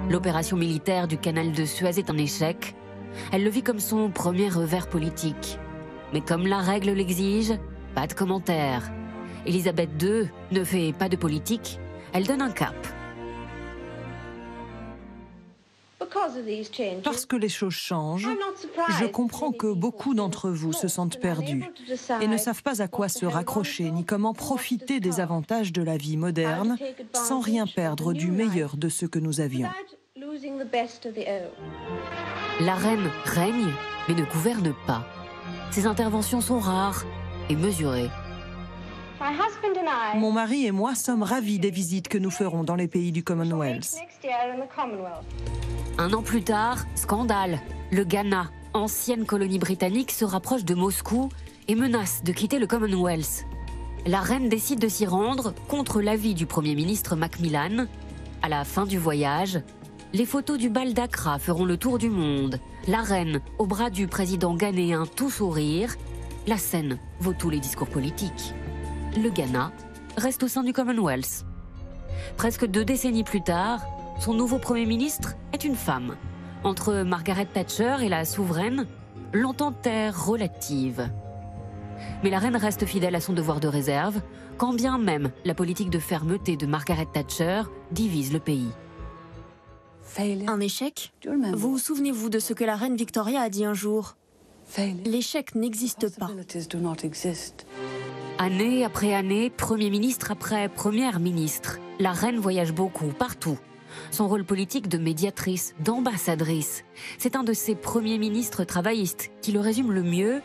L'opération militaire du canal de Suez est un échec. Elle le vit comme son premier revers politique. Mais comme la règle l'exige, pas de commentaires. Elisabeth II ne fait pas de politique, elle donne un cap. Parce que les choses changent, je comprends que beaucoup d'entre vous se sentent perdus et ne savent pas à quoi se raccrocher ni comment profiter des avantages de la vie moderne sans rien perdre du meilleur de ce que nous avions. La reine règne, mais ne gouverne pas. Ses interventions sont rares et mesurées. Mon mari et moi sommes ravis des visites que nous ferons dans les pays du Commonwealth. Un an plus tard, scandale. Le Ghana, ancienne colonie britannique, se rapproche de Moscou et menace de quitter le Commonwealth. La reine décide de s'y rendre contre l'avis du Premier ministre Macmillan. À la fin du voyage, les photos du bal d'Accra feront le tour du monde. La reine, au bras du président ghanéen, tout sourire. La scène vaut tous les discours politiques le Ghana, reste au sein du Commonwealth. Presque deux décennies plus tard, son nouveau Premier ministre est une femme. Entre Margaret Thatcher et la souveraine, l'entente est relative. Mais la reine reste fidèle à son devoir de réserve, quand bien même la politique de fermeté de Margaret Thatcher divise le pays. Un échec Vous vous souvenez-vous de ce que la reine Victoria a dit un jour L'échec n'existe pas. Année après année, Premier ministre après Première ministre, la reine voyage beaucoup, partout. Son rôle politique de médiatrice, d'ambassadrice, c'est un de ses premiers ministres travaillistes qui le résume le mieux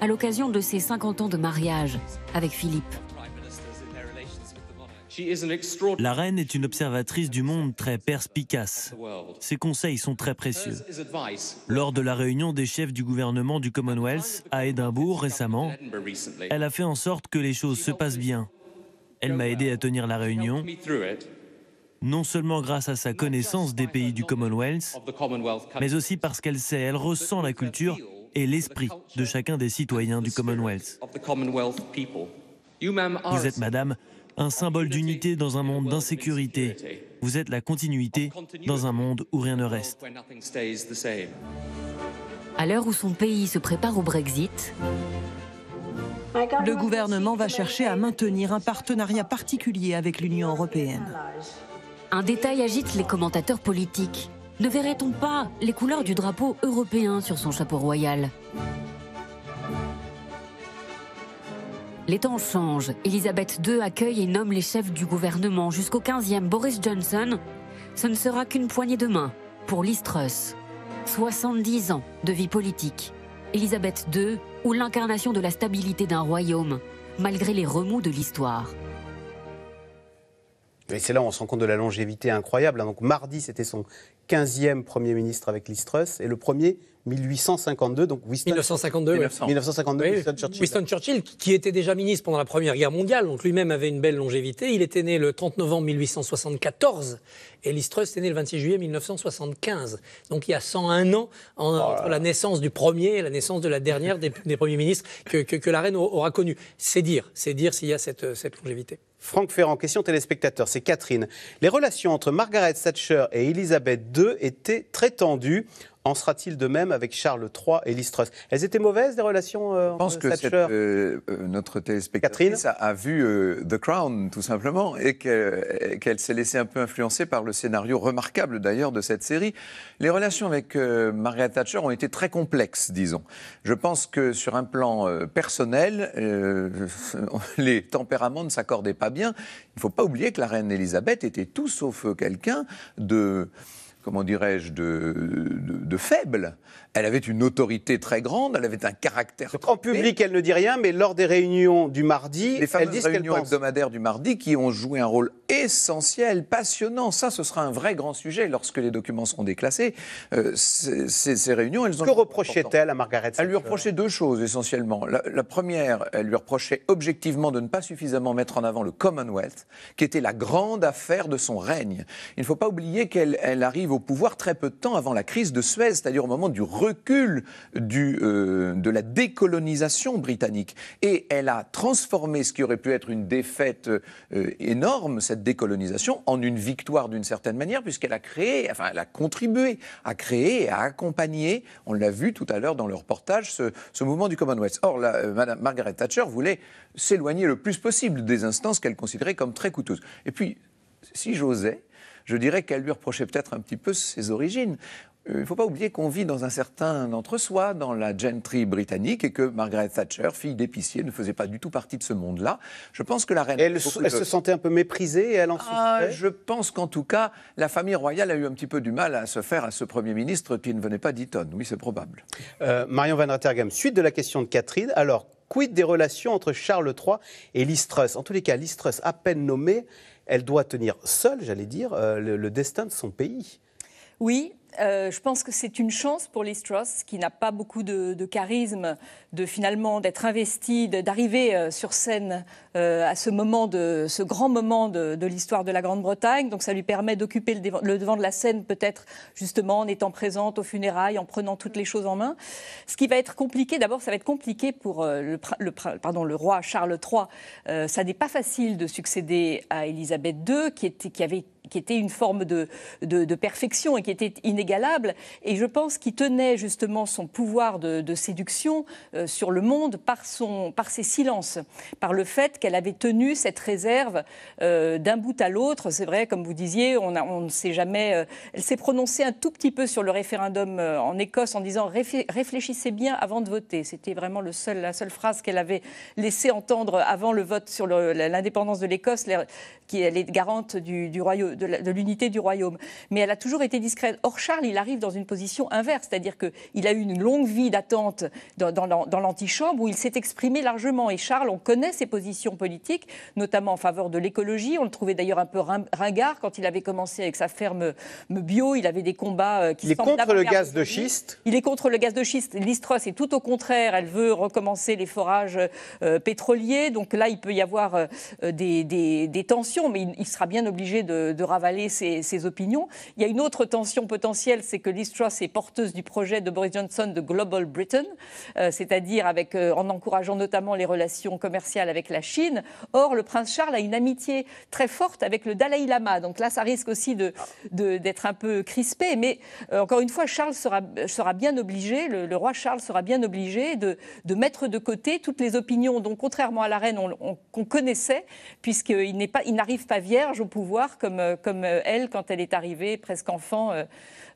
à l'occasion de ses 50 ans de mariage avec Philippe. La reine est une observatrice du monde très perspicace. Ses conseils sont très précieux. Lors de la réunion des chefs du gouvernement du Commonwealth à Édimbourg récemment, elle a fait en sorte que les choses se passent bien. Elle m'a aidé à tenir la réunion, non seulement grâce à sa connaissance des pays du Commonwealth, mais aussi parce qu'elle sait, elle ressent la culture et l'esprit de chacun des citoyens du Commonwealth. Vous êtes, madame, un symbole d'unité dans un monde d'insécurité. Vous êtes la continuité dans un monde où rien ne reste. À l'heure où son pays se prépare au Brexit, le gouvernement va chercher à maintenir un partenariat particulier avec l'Union européenne. Un détail agite les commentateurs politiques. Ne verrait-on pas les couleurs du drapeau européen sur son chapeau royal Les temps changent. Elisabeth II accueille et nomme les chefs du gouvernement jusqu'au 15e Boris Johnson. Ce ne sera qu'une poignée de main pour Liz 70 ans de vie politique. Elisabeth II ou l'incarnation de la stabilité d'un royaume, malgré les remous de l'histoire. Et c'est là où on se rend compte de la longévité incroyable. Hein. Donc mardi, c'était son 15e Premier ministre avec l'Istrus. et le premier 1852, donc Winston 1952, oui. 1952 Winston, Churchill. Winston Churchill. qui était déjà ministre pendant la Première Guerre mondiale, donc lui-même avait une belle longévité. Il était né le 30 novembre 1874 et l'Istrus est né le 26 juillet 1975. Donc il y a 101 ans en, oh entre la naissance du premier et la naissance de la dernière des, premiers ministres que, la reine aura connue. C'est dire, c'est dire s'il y a cette longévité. Franck Ferrand, question téléspectateur, c'est Catherine. Les relations entre Margaret Thatcher et Elisabeth II étaient très tendues. En sera-t-il de même avec Charles III et Liz Truss Elles étaient mauvaises, les relations entre euh, Je pense que euh, euh, notre téléspectatrice a, vu The Crown, tout simplement, et qu'elle s'est laissée un peu influencer par le scénario remarquable, d'ailleurs, de cette série. Les relations avec Margaret Thatcher ont été très complexes, disons. Je pense que sur un plan personnel, les tempéraments ne s'accordaient pas bien. Il ne faut pas oublier que la reine Elisabeth était tout sauf quelqu'un de comment dirais-je, de, faible, elle avait une autorité très grande, elle avait un caractère. en public, elle ne dit rien, mais lors des réunions du mardi, les fameuses réunions hebdomadaires du mardi qui ont joué un rôle essentiel, passionnant. Ça, ce sera un vrai grand sujet lorsque les documents seront déclassés. Euh, ces, réunions, elles ont. Que reprochait-elle à Margaret Thatcher Elle lui reprochait deux choses essentiellement. La, première, elle lui reprochait objectivement de ne pas suffisamment mettre en avant le Commonwealth, qui était la grande affaire de son règne. Il ne faut pas oublier qu'elle arrive au pouvoir très peu de temps avant la crise de Suez, c'est-à-dire au moment du recul du, euh, de la décolonisation britannique. Et elle a transformé ce qui aurait pu être une défaite euh, énorme, cette décolonisation, en une victoire d'une certaine manière, puisqu'elle a créé, enfin, elle a contribué à créer et à accompagner, on l'a vu tout à l'heure dans le reportage, ce, mouvement du Commonwealth. Or, la, euh, Madame Margaret Thatcher voulait s'éloigner le plus possible des instances qu'elle considérait comme très coûteuses. Et puis, si j'osais, je dirais qu'elle lui reprochait peut-être un petit peu ses origines. Euh, il ne faut pas oublier qu'on vit dans un certain entre-soi, dans la gentry britannique, et que Margaret Thatcher, fille d'épicier, ne faisait pas du tout partie de ce monde-là. Je pense que la reine... Elle, se sentait un peu méprisée, et elle en souffrait. Ah, je pense qu'en tout cas, la famille royale a eu un petit peu du mal à se faire à ce Premier ministre qui ne venait pas d'Eton. Oui, c'est probable. Euh, Marion Van Rattergam, suite de la question de Catherine, alors, quid des relations entre Charles III et Listrus En tous les cas, Listrus, à peine nommée, elle doit tenir seule, j'allais dire, euh, le destin de son pays. Oui, euh, je pense que c'est une chance pour Liz Truss, qui n'a pas beaucoup de, charisme, de finalement d'être investi, d'arriver euh, sur scène euh, à ce moment de ce grand moment de, l'histoire de la Grande-Bretagne. Donc ça lui permet d'occuper le, devant de la scène, peut-être justement en étant présente aux funérailles, en prenant toutes les choses en main. Ce qui va être compliqué, d'abord, ça va être compliqué pour le, le roi Charles III. ça n'est pas facile de succéder à Élisabeth II, qui, était, qui avait qui était une forme de, perfection et qui était inégalable. Et je pense qu'il tenait justement son pouvoir de, séduction euh, sur le monde par, son, par ses silences, par le fait qu'elle avait tenu cette réserve euh, d'un bout à l'autre. C'est vrai, comme vous disiez, on, on ne sait jamais. Euh, elle s'est prononcée un tout petit peu sur le référendum en Écosse en disant réfléchissez bien avant de voter. C'était vraiment le seul, la seule phrase qu'elle avait laissée entendre avant le vote sur l'indépendance de l'Écosse qui elle est garante de l'unité du royaume. Mais elle a toujours été discrète. Or, Charles, il arrive dans une position inverse, c'est-à-dire qu'il a eu une longue vie d'attente dans, l'antichambre où il s'est exprimé largement. Et Charles, on connaît ses positions politiques, notamment en faveur de l'écologie. On le trouvait d'ailleurs un peu ringard quand il avait commencé avec sa ferme euh, bio. Il avait des combats euh, qui il est contre le gaz de schiste. Il est contre le gaz de schiste. L'Istros est tout au contraire. Elle veut recommencer les forages euh, pétroliers. Donc là, il peut y avoir des tensions mais il, sera bien obligé de, ravaler ses, opinions. Il y a une autre tension potentielle, c'est que Liz Truss est porteuse du projet de Boris Johnson de Global Britain, euh, c'est-à-dire avec, euh, en encourageant notamment les relations commerciales avec la Chine. Or, le prince Charles a une amitié très forte avec le Dalai Lama, donc là, ça risque aussi d'être de, un peu crispé. Mais euh, encore une fois, Charles sera, sera bien obligé, le, roi Charles sera bien obligé de, mettre de côté toutes les opinions dont, contrairement à la reine, qu'on connaissait, puisqu'il n'est pas, n'a n'arrive pas vierge au pouvoir comme, euh, comme euh, elle quand elle est arrivée presque enfant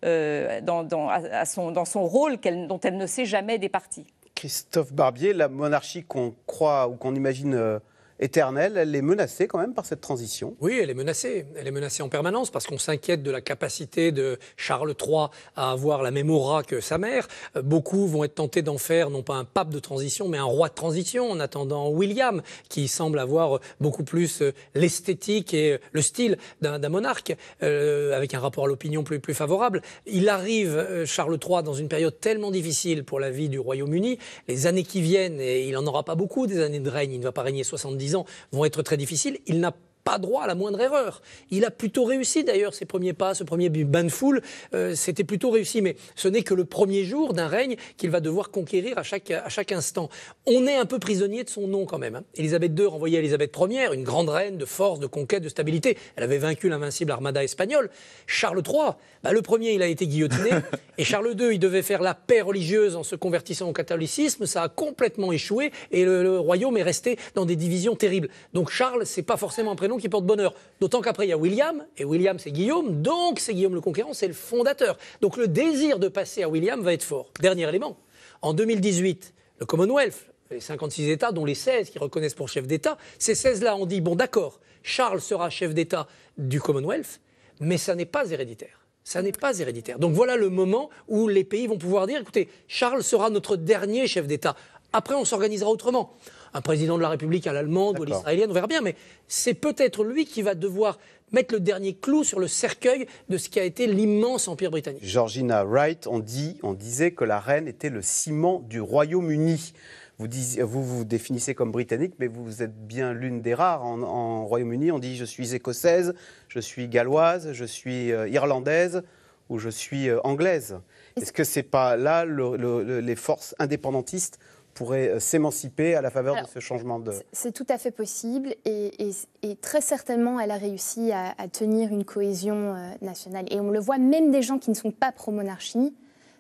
euh, dans, dans, à son, dans, son, rôle qu'elle dont elle ne sait jamais départie. Christophe Barbier, la monarchie qu'on croit ou qu'on imagine éternelle, elle est menacée quand même par cette transition. Oui, elle est menacée. Elle est menacée en permanence parce qu'on s'inquiète de la capacité de Charles III à avoir la même aura que sa mère. Euh, beaucoup vont être tentés d'en faire non pas un pape de transition, mais un roi de transition en attendant William, qui semble avoir beaucoup plus euh, l'esthétique et euh, le style d'un monarque, avec un rapport à l'opinion plus, plus favorable. Il arrive, Charles III, dans une période tellement difficile pour la vie du Royaume-Uni. Les années qui viennent, et il n'en aura pas beaucoup des années de règne, il ne va pas régner 70 vont être très difficiles. Il n'a pas droit à la moindre erreur. Il a plutôt réussi d'ailleurs ses premiers pas, ce premier bain de foule, euh, c'était plutôt réussi, mais ce n'est que le premier jour d'un règne qu'il va devoir conquérir à chaque, à chaque instant. On est un peu prisonnier de son nom quand même. Hein. Élisabeth II renvoyait Élisabeth Ier, une grande reine de force, de conquête, de stabilité. Elle avait vaincu l'invincible armada espagnole. Charles III, bah, le premier il a été guillotiné, et Charles II il devait faire la paix religieuse en se convertissant au catholicisme, ça a complètement échoué, et le, royaume est resté dans des divisions terribles. Donc Charles, c'est pas forcément un prénom qui porte bonheur. D'autant qu'après, il y a William, et William, c'est Guillaume, donc c'est Guillaume le Conquérant, c'est le fondateur. Donc le désir de passer à William va être fort. Dernier élément, en 2018, le Commonwealth, les 56 États, dont les 16 qui reconnaissent pour chef d'État, ces 16-là ont dit, bon d'accord, Charles sera chef d'État du Commonwealth, mais ça n'est pas héréditaire. Ça n'est pas héréditaire. Donc voilà le moment où les pays vont pouvoir dire, écoutez, Charles sera notre dernier chef d'État. Après, on s'organisera autrement un président de la République à l'allemande ou à l'israélienne, on verra bien, mais c'est peut-être lui qui va devoir mettre le dernier clou sur le cercueil de ce qui a été l'immense empire britannique. Georgina Wright, on, disait que la reine était le ciment du Royaume-Uni. Vous, vous, définissez comme britannique, mais vous êtes bien l'une des rares. En, Royaume-Uni, on dit je suis écossaise, je suis galloise, je suis euh, irlandaise ou je suis euh, anglaise. Est-ce que c'est pas là les forces indépendantistes pourrait euh, s'émanciper à la faveur de ce changement de... C'est tout à fait possible et, très certainement elle a réussi à, tenir une cohésion euh, nationale. Et on le voit, même des gens qui ne sont pas pro-monarchie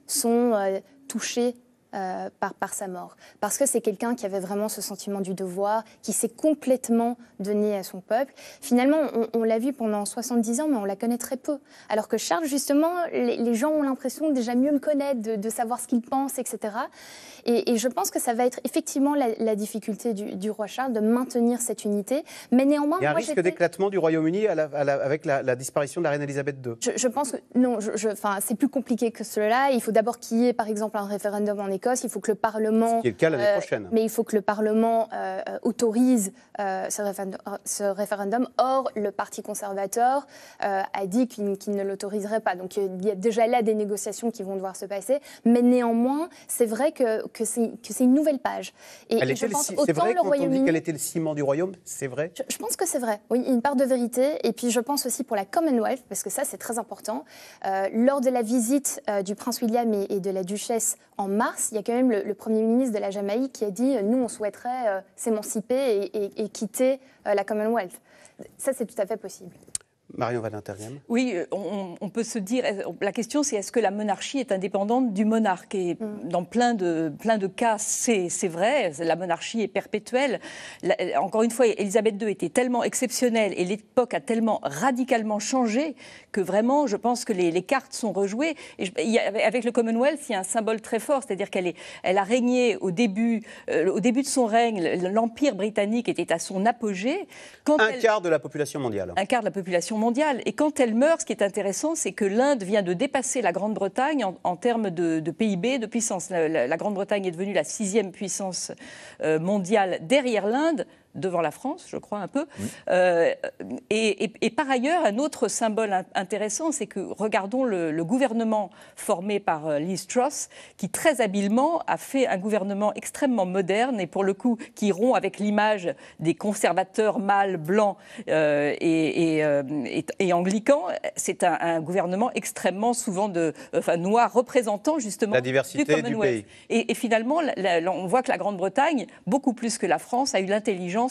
sont euh, touchés euh, par, sa mort. Parce que c'est quelqu'un qui avait vraiment ce sentiment du devoir, qui s'est complètement donné à son peuple. Finalement, on, l'a vu pendant 70 ans, mais on la connaît très peu. Alors que Charles, justement, les, gens ont l'impression de déjà mieux le connaître, de, savoir ce qu'il pense, etc. Et, je pense que ça va être effectivement la, difficulté du, roi Charles de maintenir cette unité. Mais néanmoins, il y a un risque d'éclatement du Royaume-Uni avec la, disparition de la reine Elisabeth II. Je, pense que non, je, c'est plus compliqué que cela. Il faut d'abord qu'il y ait, par exemple, un référendum en Écosse il faut que le Parlement. Euh, mais il faut que le Parlement euh, autorise euh, ce référendum, Or, le Parti conservateur a dit qu'il ne l'autoriserait pas. Donc il y a déjà là des négociations qui vont devoir se passer. Mais néanmoins, c'est vrai que, que c'est une nouvelle page. Et, je pense autant vrai, le royaume quel était le ciment du Royaume, c'est vrai je, pense que c'est vrai. Oui, une part de vérité. Et puis je pense aussi pour la Commonwealth, parce que ça c'est très important. lors de la visite du prince William et de la duchesse en mars, il y a quand même le, Premier ministre de la Jamaïque qui a dit euh, nous, on souhaiterait euh, s'émanciper et, quitter euh, la Commonwealth. Ça, c'est tout à fait possible. Marion Oui, euh, on, peut se dire, la question c'est est-ce que la monarchie est indépendante du monarque Et mm. dans plein de, plein de cas, c'est vrai, la monarchie est perpétuelle. Euh, encore une fois, Elisabeth II était tellement exceptionnelle et l'époque a tellement radicalement changé que vraiment, je pense que les, les cartes sont rejouées. Et avec le Commonwealth, il y a un symbole très fort, c'est-à-dire qu'elle elle a régné au début, euh, au début de son règne, l'Empire britannique était à son apogée. Quand un quart de la population mondiale. Un quart de la population mondiale et quand elle meurt, ce qui est intéressant, c'est que l'Inde vient de dépasser la Grande-Bretagne en, termes de, PIB, de puissance. la Grande-Bretagne est devenue la sixième puissance euh, mondiale derrière l'Inde devant la France, je crois un peu. Euh, et, par ailleurs, un autre symbole intéressant, c'est que regardons le, gouvernement formé par euh, Liz Truss, qui très habilement a fait un gouvernement extrêmement moderne et pour le coup qui rompt avec l'image des conservateurs mâles blancs euh, et, anglicans. C'est un, gouvernement extrêmement souvent de, enfin, noir, représentant justement la diversité du, pays. Et, finalement, on voit que la Grande-Bretagne, beaucoup plus que la France, a eu l'intelligence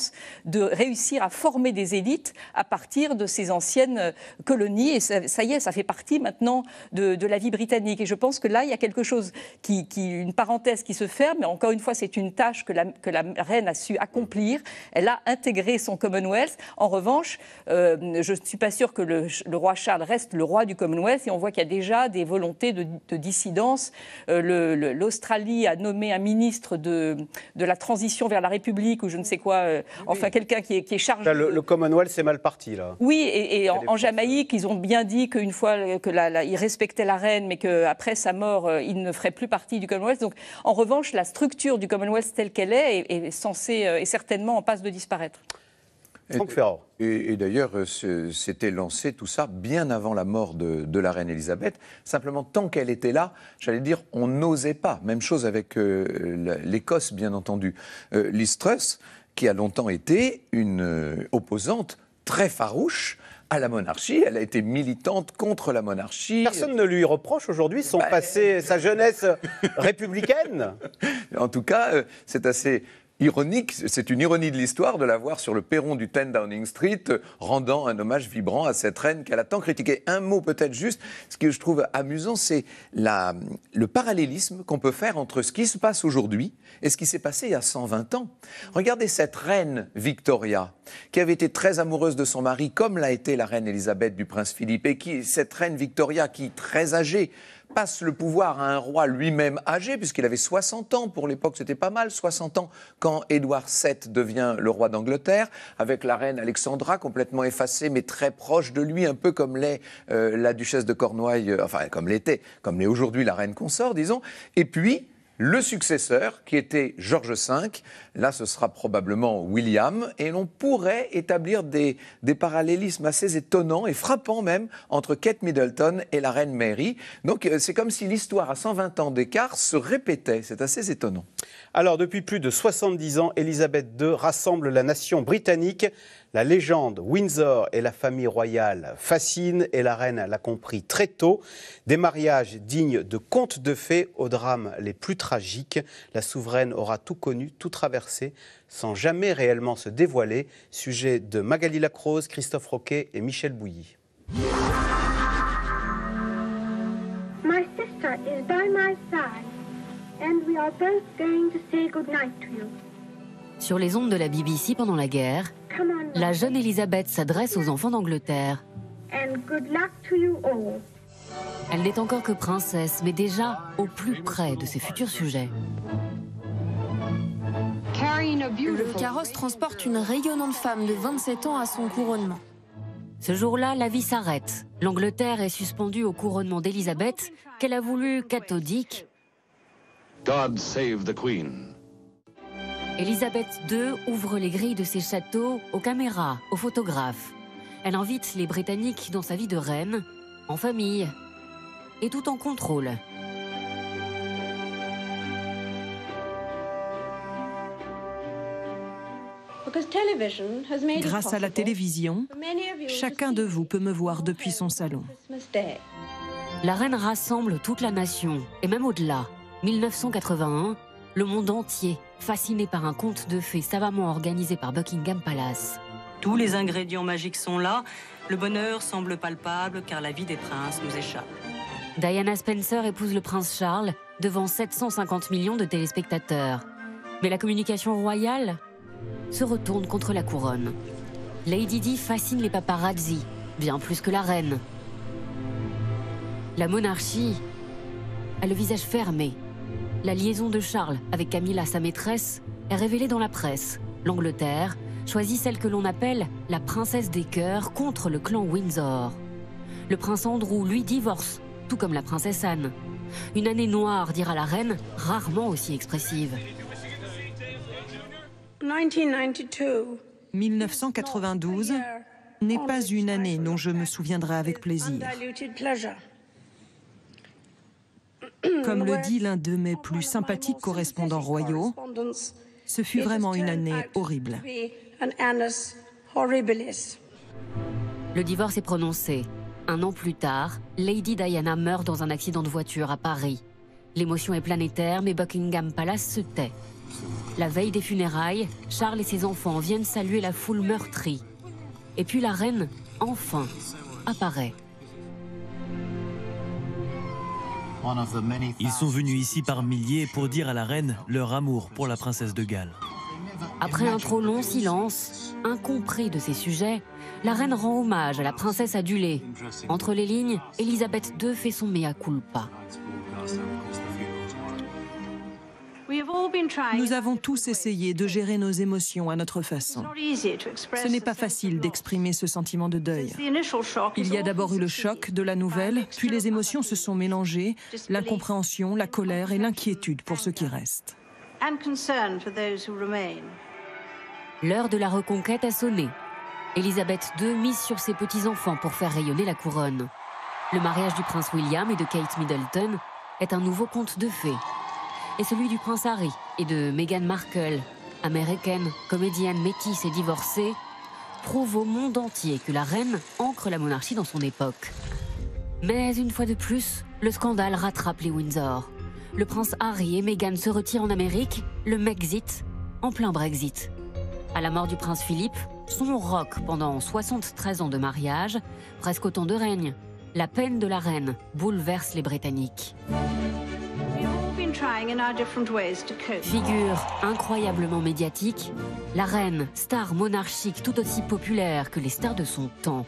de réussir à former des élites à partir de ces anciennes euh, colonies. Et ça, y est, ça fait partie maintenant de, la vie britannique. Et je pense que là, il y a quelque chose qui, une parenthèse qui se ferme. Mais encore une fois, c'est une tâche que la, que la, reine a su accomplir. Elle a intégré son Commonwealth. En revanche, euh, je ne suis pas sûre que le, roi Charles reste le roi du Commonwealth. Et on voit qu'il y a déjà des volontés de, dissidence. Euh, L'Australie a nommé un ministre de, de la transition vers la République ou je ne sais quoi enfin quelqu'un qui est, chargé. le, Commonwealth, c'est mal parti, là. Oui, et, en, Jamaïque, ils ont bien dit qu'une fois que la, la, respectaient la reine, mais qu'après sa mort, euh, il ne ferait plus partie du Commonwealth. Donc, en revanche, la structure du Commonwealth telle qu'elle est est, censée, euh, et certainement en passe de disparaître. Et, et, et d'ailleurs, euh, c'était lancé tout ça bien avant la mort de, la reine Elisabeth. Simplement, tant qu'elle était là, j'allais dire, on n'osait pas. Même chose avec l'Écosse, bien entendu. Euh, qui a longtemps été une euh, opposante très farouche à la monarchie, elle a été militante contre la monarchie. Personne ne lui reproche aujourd'hui son bah, passé, sa jeunesse républicaine. En tout cas, euh, c'est assez ironique, c'est une ironie de l'histoire de la voir sur le perron du 10 Downing Street, rendant un hommage vibrant à cette reine qu'elle a tant critiquée. Un mot peut-être juste, ce que je trouve amusant, c'est le parallélisme qu'on peut faire entre ce qui se passe aujourd'hui et ce qui s'est passé il y a 120 ans. Regardez cette reine Victoria, qui avait été très amoureuse de son mari, comme l'a été la reine Elisabeth du prince Philippe, et qui, cette reine Victoria, qui, très âgée, passe le pouvoir à un roi lui-même âgé, puisqu'il avait 60 ans pour l'époque, c'était pas mal, 60 ans quand Édouard VII devient le roi d'Angleterre, avec la reine Alexandra complètement effacée, mais très proche de lui, un peu comme l'est euh, la duchesse de Cornouailles, euh, enfin comme l'était, comme l'est aujourd'hui la reine consort, disons. Et puis, le successeur, qui était George V. Là, ce sera probablement William. Et l'on pourrait établir des, parallélismes assez étonnants et frappants même entre Kate Middleton et la reine Mary. Donc, euh, c'est comme si l'histoire à 120 ans d'écart se répétait. C'est assez étonnant. Alors, depuis plus de 70 ans, Elisabeth II rassemble la nation britannique la légende Windsor et la famille royale fascinent et la reine l'a compris très tôt. Des mariages dignes de contes de fées aux drames les plus tragiques. La souveraine aura tout connu, tout traversé, sans jamais réellement se dévoiler. Sujet de Magali Lacrose, Christophe Roquet et Michel Bouilly. My sister is by my side, and we are both going to say sur les ondes de la BBC pendant la guerre, la jeune Elisabeth s'adresse aux enfants d'Angleterre. Elle n'est encore que princesse, mais déjà au plus près de ses futurs sujets. Le carrosse transporte une rayonnante femme de 27 ans à son couronnement. Ce jour-là, la vie s'arrête. L'Angleterre est suspendue au couronnement d'Elisabeth qu'elle a voulu cathodique. God save the Queen. Elisabeth II ouvre les grilles de ses châteaux aux caméras, aux photographes. Elle invite les Britanniques dans sa vie de reine, en famille et tout en contrôle. Grâce à la télévision, chacun de vous peut me voir depuis son salon. La reine rassemble toute la nation, et même au-delà. 1981, le monde entier, fasciné par un conte de fées savamment organisé par Buckingham Palace. Tous les ingrédients magiques sont là, le bonheur semble palpable car la vie des princes nous échappe. Diana Spencer épouse le prince Charles devant 750 millions de téléspectateurs. Mais la communication royale se retourne contre la couronne. Lady Di fascine les paparazzi, bien plus que la reine. La monarchie a le visage fermé la liaison de Charles avec Camilla, sa maîtresse, est révélée dans la presse. L'Angleterre choisit celle que l'on appelle la princesse des cœurs contre le clan Windsor. Le prince Andrew, lui, divorce, tout comme la princesse Anne. Une année noire, dira la reine, rarement aussi expressive. 1992 n'est pas une année dont je me souviendrai avec plaisir. Comme le dit l'un de mes plus sympathiques correspondants royaux, ce fut vraiment une année horrible. Le divorce est prononcé. Un an plus tard, Lady Diana meurt dans un accident de voiture à Paris. L'émotion est planétaire, mais Buckingham Palace se tait. La veille des funérailles, Charles et ses enfants viennent saluer la foule meurtrie. Et puis la reine, enfin, apparaît. Ils sont venus ici par milliers pour dire à la reine leur amour pour la princesse de Galles. Après un trop long silence, incompris de ses sujets, la reine rend hommage à la princesse adulée. Entre les lignes, Elisabeth II fait son mea culpa. Nous avons tous essayé de gérer nos émotions à notre façon. Ce n'est pas facile d'exprimer ce sentiment de deuil. Il y a d'abord eu le choc de la nouvelle, puis les émotions se sont mélangées, l'incompréhension, la colère et l'inquiétude pour ceux qui restent. L'heure de la reconquête a sonné. Elisabeth II mise sur ses petits-enfants pour faire rayonner la couronne. Le mariage du prince William et de Kate Middleton est un nouveau conte de fées celui du prince Harry et de Meghan Markle, américaine, comédienne métisse et divorcée, prouve au monde entier que la reine ancre la monarchie dans son époque. Mais une fois de plus, le scandale rattrape les Windsor. Le prince Harry et Meghan se retirent en Amérique, le Mexit, en plein Brexit. À la mort du prince Philippe, son roc pendant 73 ans de mariage, presque autant de règne. La peine de la reine bouleverse les Britanniques. Figure incroyablement médiatique, la reine, star monarchique tout aussi populaire que les stars de son temps.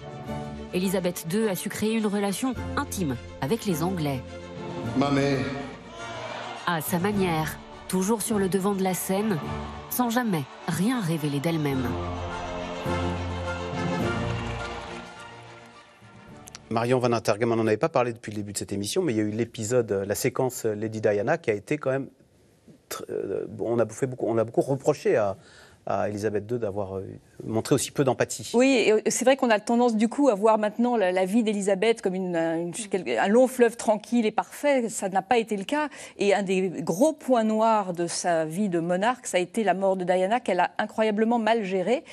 Elisabeth II a su créer une relation intime avec les Anglais. Ma À sa manière, toujours sur le devant de la scène, sans jamais rien révéler d'elle-même. Marion Van Intergam, on n'en avait pas parlé depuis le début de cette émission, mais il y a eu l'épisode, euh, la séquence euh, Lady Diana qui a été quand même euh, on a on a beaucoup reproché à, à Elisabeth II d'avoir euh, montré aussi peu d'empathie. Oui, euh, c'est vrai qu'on a tendance du coup à voir maintenant la, vie d'Elisabeth comme euh, un long fleuve tranquille et parfait. Ça n'a pas été le cas. Et un des gros points noirs de sa vie de monarque, ça a été la mort de Diana qu'elle a incroyablement mal gérée.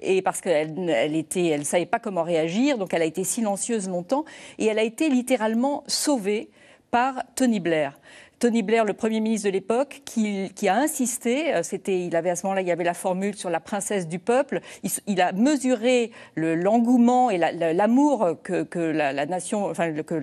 Et parce qu'elle elle savait pas comment réagir, donc elle a été silencieuse longtemps. Et elle a été littéralement sauvée par Tony Blair. Tony Blair, le Premier ministre de l'époque, qui, a insisté. Euh, c'était, il avait à ce moment-là, il y avait la formule sur la princesse du peuple. Il, a mesuré l'engouement et l'amour que, la, nation, enfin que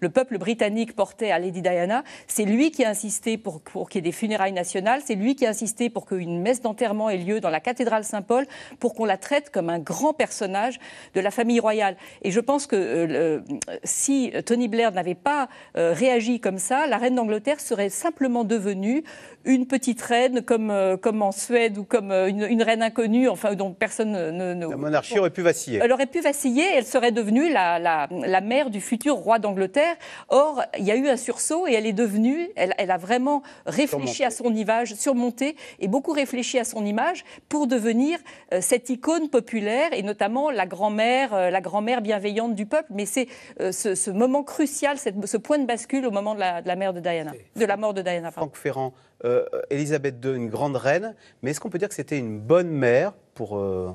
le, peuple britannique portait à Lady Diana. C'est lui qui a insisté pour, qu'il y ait des funérailles nationales. C'est lui qui a insisté pour qu'une messe d'enterrement ait lieu dans la cathédrale Saint-Paul, pour qu'on la traite comme un grand personnage de la famille royale. Et je pense que euh, si Tony Blair n'avait pas euh, réagi comme ça, la reine d'Angleterre serait simplement devenue une petite reine comme, euh, comme en Suède ou comme euh, une, reine inconnue, enfin dont personne ne... la monarchie aurait pu vaciller. Elle aurait pu vaciller, elle serait devenue la, la, la mère du futur roi d'Angleterre. Or, il y a eu un sursaut et elle est devenue, elle, elle a vraiment réfléchi à son image, surmonté et beaucoup réfléchi à son image pour devenir euh, cette icône populaire et notamment la grand-mère, la grand-mère bienveillante du peuple. Mais c'est ce, moment crucial, cette, ce point de bascule au moment de la, de la mère de Diana de la mort de Diana. Franck Ferrand, euh, Elisabeth II, une grande reine, mais est-ce qu'on peut dire que c'était une bonne mère pour euh,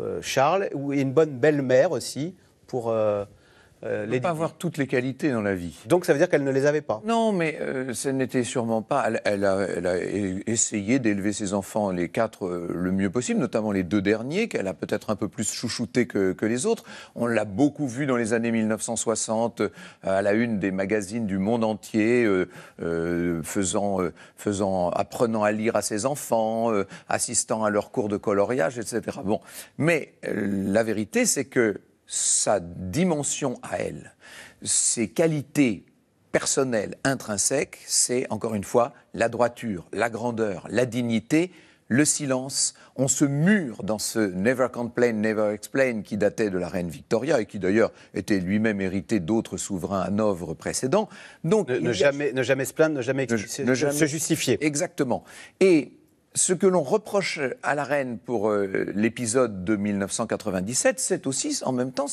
euh, Charles, ou une bonne belle-mère aussi pour... Euh, les... pas avoir toutes les qualités dans la vie. Donc ça veut dire qu'elle ne les avait pas Non, mais euh, ce n'était sûrement pas. Elle, a, essayé d'élever ses enfants, les quatre, euh, le mieux possible, notamment les deux derniers, qu'elle a peut-être un peu plus chouchouté que, que les autres. On l'a beaucoup vu dans les années 1960, euh, à la une des magazines du monde entier, faisant, faisant, apprenant à lire à ses enfants, assistant à leurs cours de coloriage, etc. Bon, mais la vérité, c'est que sa dimension à elle, ses qualités personnelles intrinsèques, c'est encore une fois la droiture, la grandeur, la dignité, le silence. On se mure dans ce Never Complain, Never Explain qui datait de la reine Victoria et qui d'ailleurs était lui-même hérité d'autres souverains à précédents. Donc, ne, jamais, se plaindre, ne jamais, se justifier. Exactement. Et ce que l'on reproche à la reine pour euh, l'épisode de 1997, c'est aussi en même temps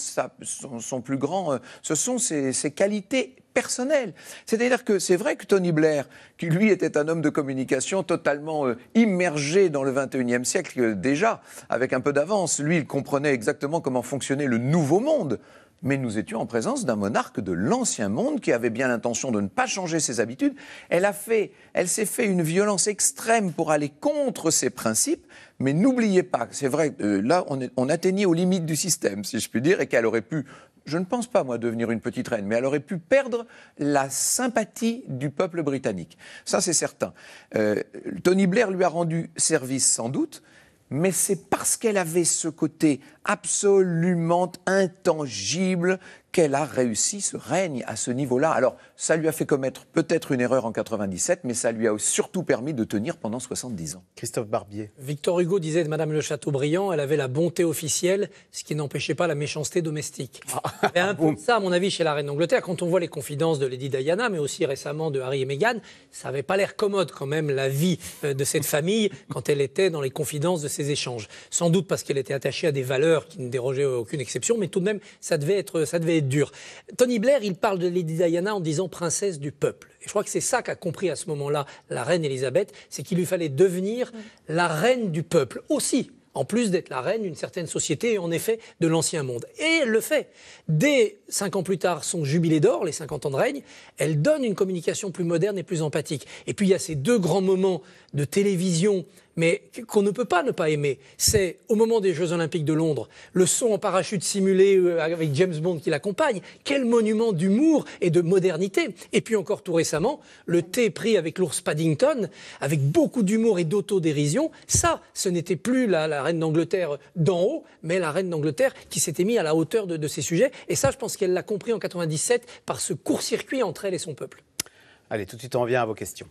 son, plus grand, euh, ce sont ses, qualités personnelles. C'est-à-dire que c'est vrai que Tony Blair, qui lui était un homme de communication totalement euh, immergé dans le 21e siècle déjà, avec un peu d'avance, lui il comprenait exactement comment fonctionnait le nouveau monde mais nous étions en présence d'un monarque de l'ancien monde qui avait bien l'intention de ne pas changer ses habitudes. Elle a fait, elle s'est fait une violence extrême pour aller contre ses principes, mais n'oubliez pas, c'est vrai, euh, là, on, atteignait aux limites du système, si je puis dire, et qu'elle aurait pu, je ne pense pas, moi, devenir une petite reine, mais elle aurait pu perdre la sympathie du peuple britannique. Ça, c'est certain. Euh, Tony Blair lui a rendu service, sans doute, mais c'est parce qu'elle avait ce côté absolument intangible qu'elle a réussi ce règne à ce niveau-là. Alors, ça lui a fait commettre peut-être une erreur en 97, mais ça lui a surtout permis de tenir pendant 70 ans. Christophe Barbier. Victor Hugo disait de Madame Le Chateaubriand, elle avait la bonté officielle, ce qui n'empêchait pas la méchanceté domestique. Ah. un peu ça, à mon avis, chez la reine d'Angleterre, quand on voit les confidences de Lady Diana, mais aussi récemment de Harry et Meghan, ça n'avait pas l'air commode quand même la vie euh, de cette famille quand elle était dans les confidences de ces échanges. Sans doute parce qu'elle était attachée à des valeurs qui ne dérogeaient aucune exception, mais tout de même, ça devait être, ça devait Tony Blair, il parle de Lady Diana en disant princesse du peuple. Et je crois que c'est ça qu'a compris à ce moment-là la reine Elisabeth, c'est qu'il lui fallait devenir la reine du peuple aussi, en plus d'être la reine d'une certaine société et en effet de l'ancien monde. Et le fait. Dès cinq ans plus tard, son jubilé d'or, les 50 ans de règne, elle donne une communication plus moderne et plus empathique. Et puis il y a ces deux grands moments de télévision, mais qu'on ne peut pas ne pas aimer. C'est au moment des Jeux Olympiques de Londres, le son en parachute simulé euh, avec James Bond qui l'accompagne. Quel monument d'humour et de modernité. Et puis encore tout récemment, le thé pris avec l'ours Paddington, avec beaucoup d'humour et d'autodérision. Ça, ce n'était plus la, reine d'Angleterre d'en haut, mais la reine d'Angleterre qui s'était mise à la hauteur de, ses sujets. Et ça, je pense qu'elle l'a compris en 97 par ce court-circuit entre elle et son peuple. Allez, tout de suite, on revient à vos questions.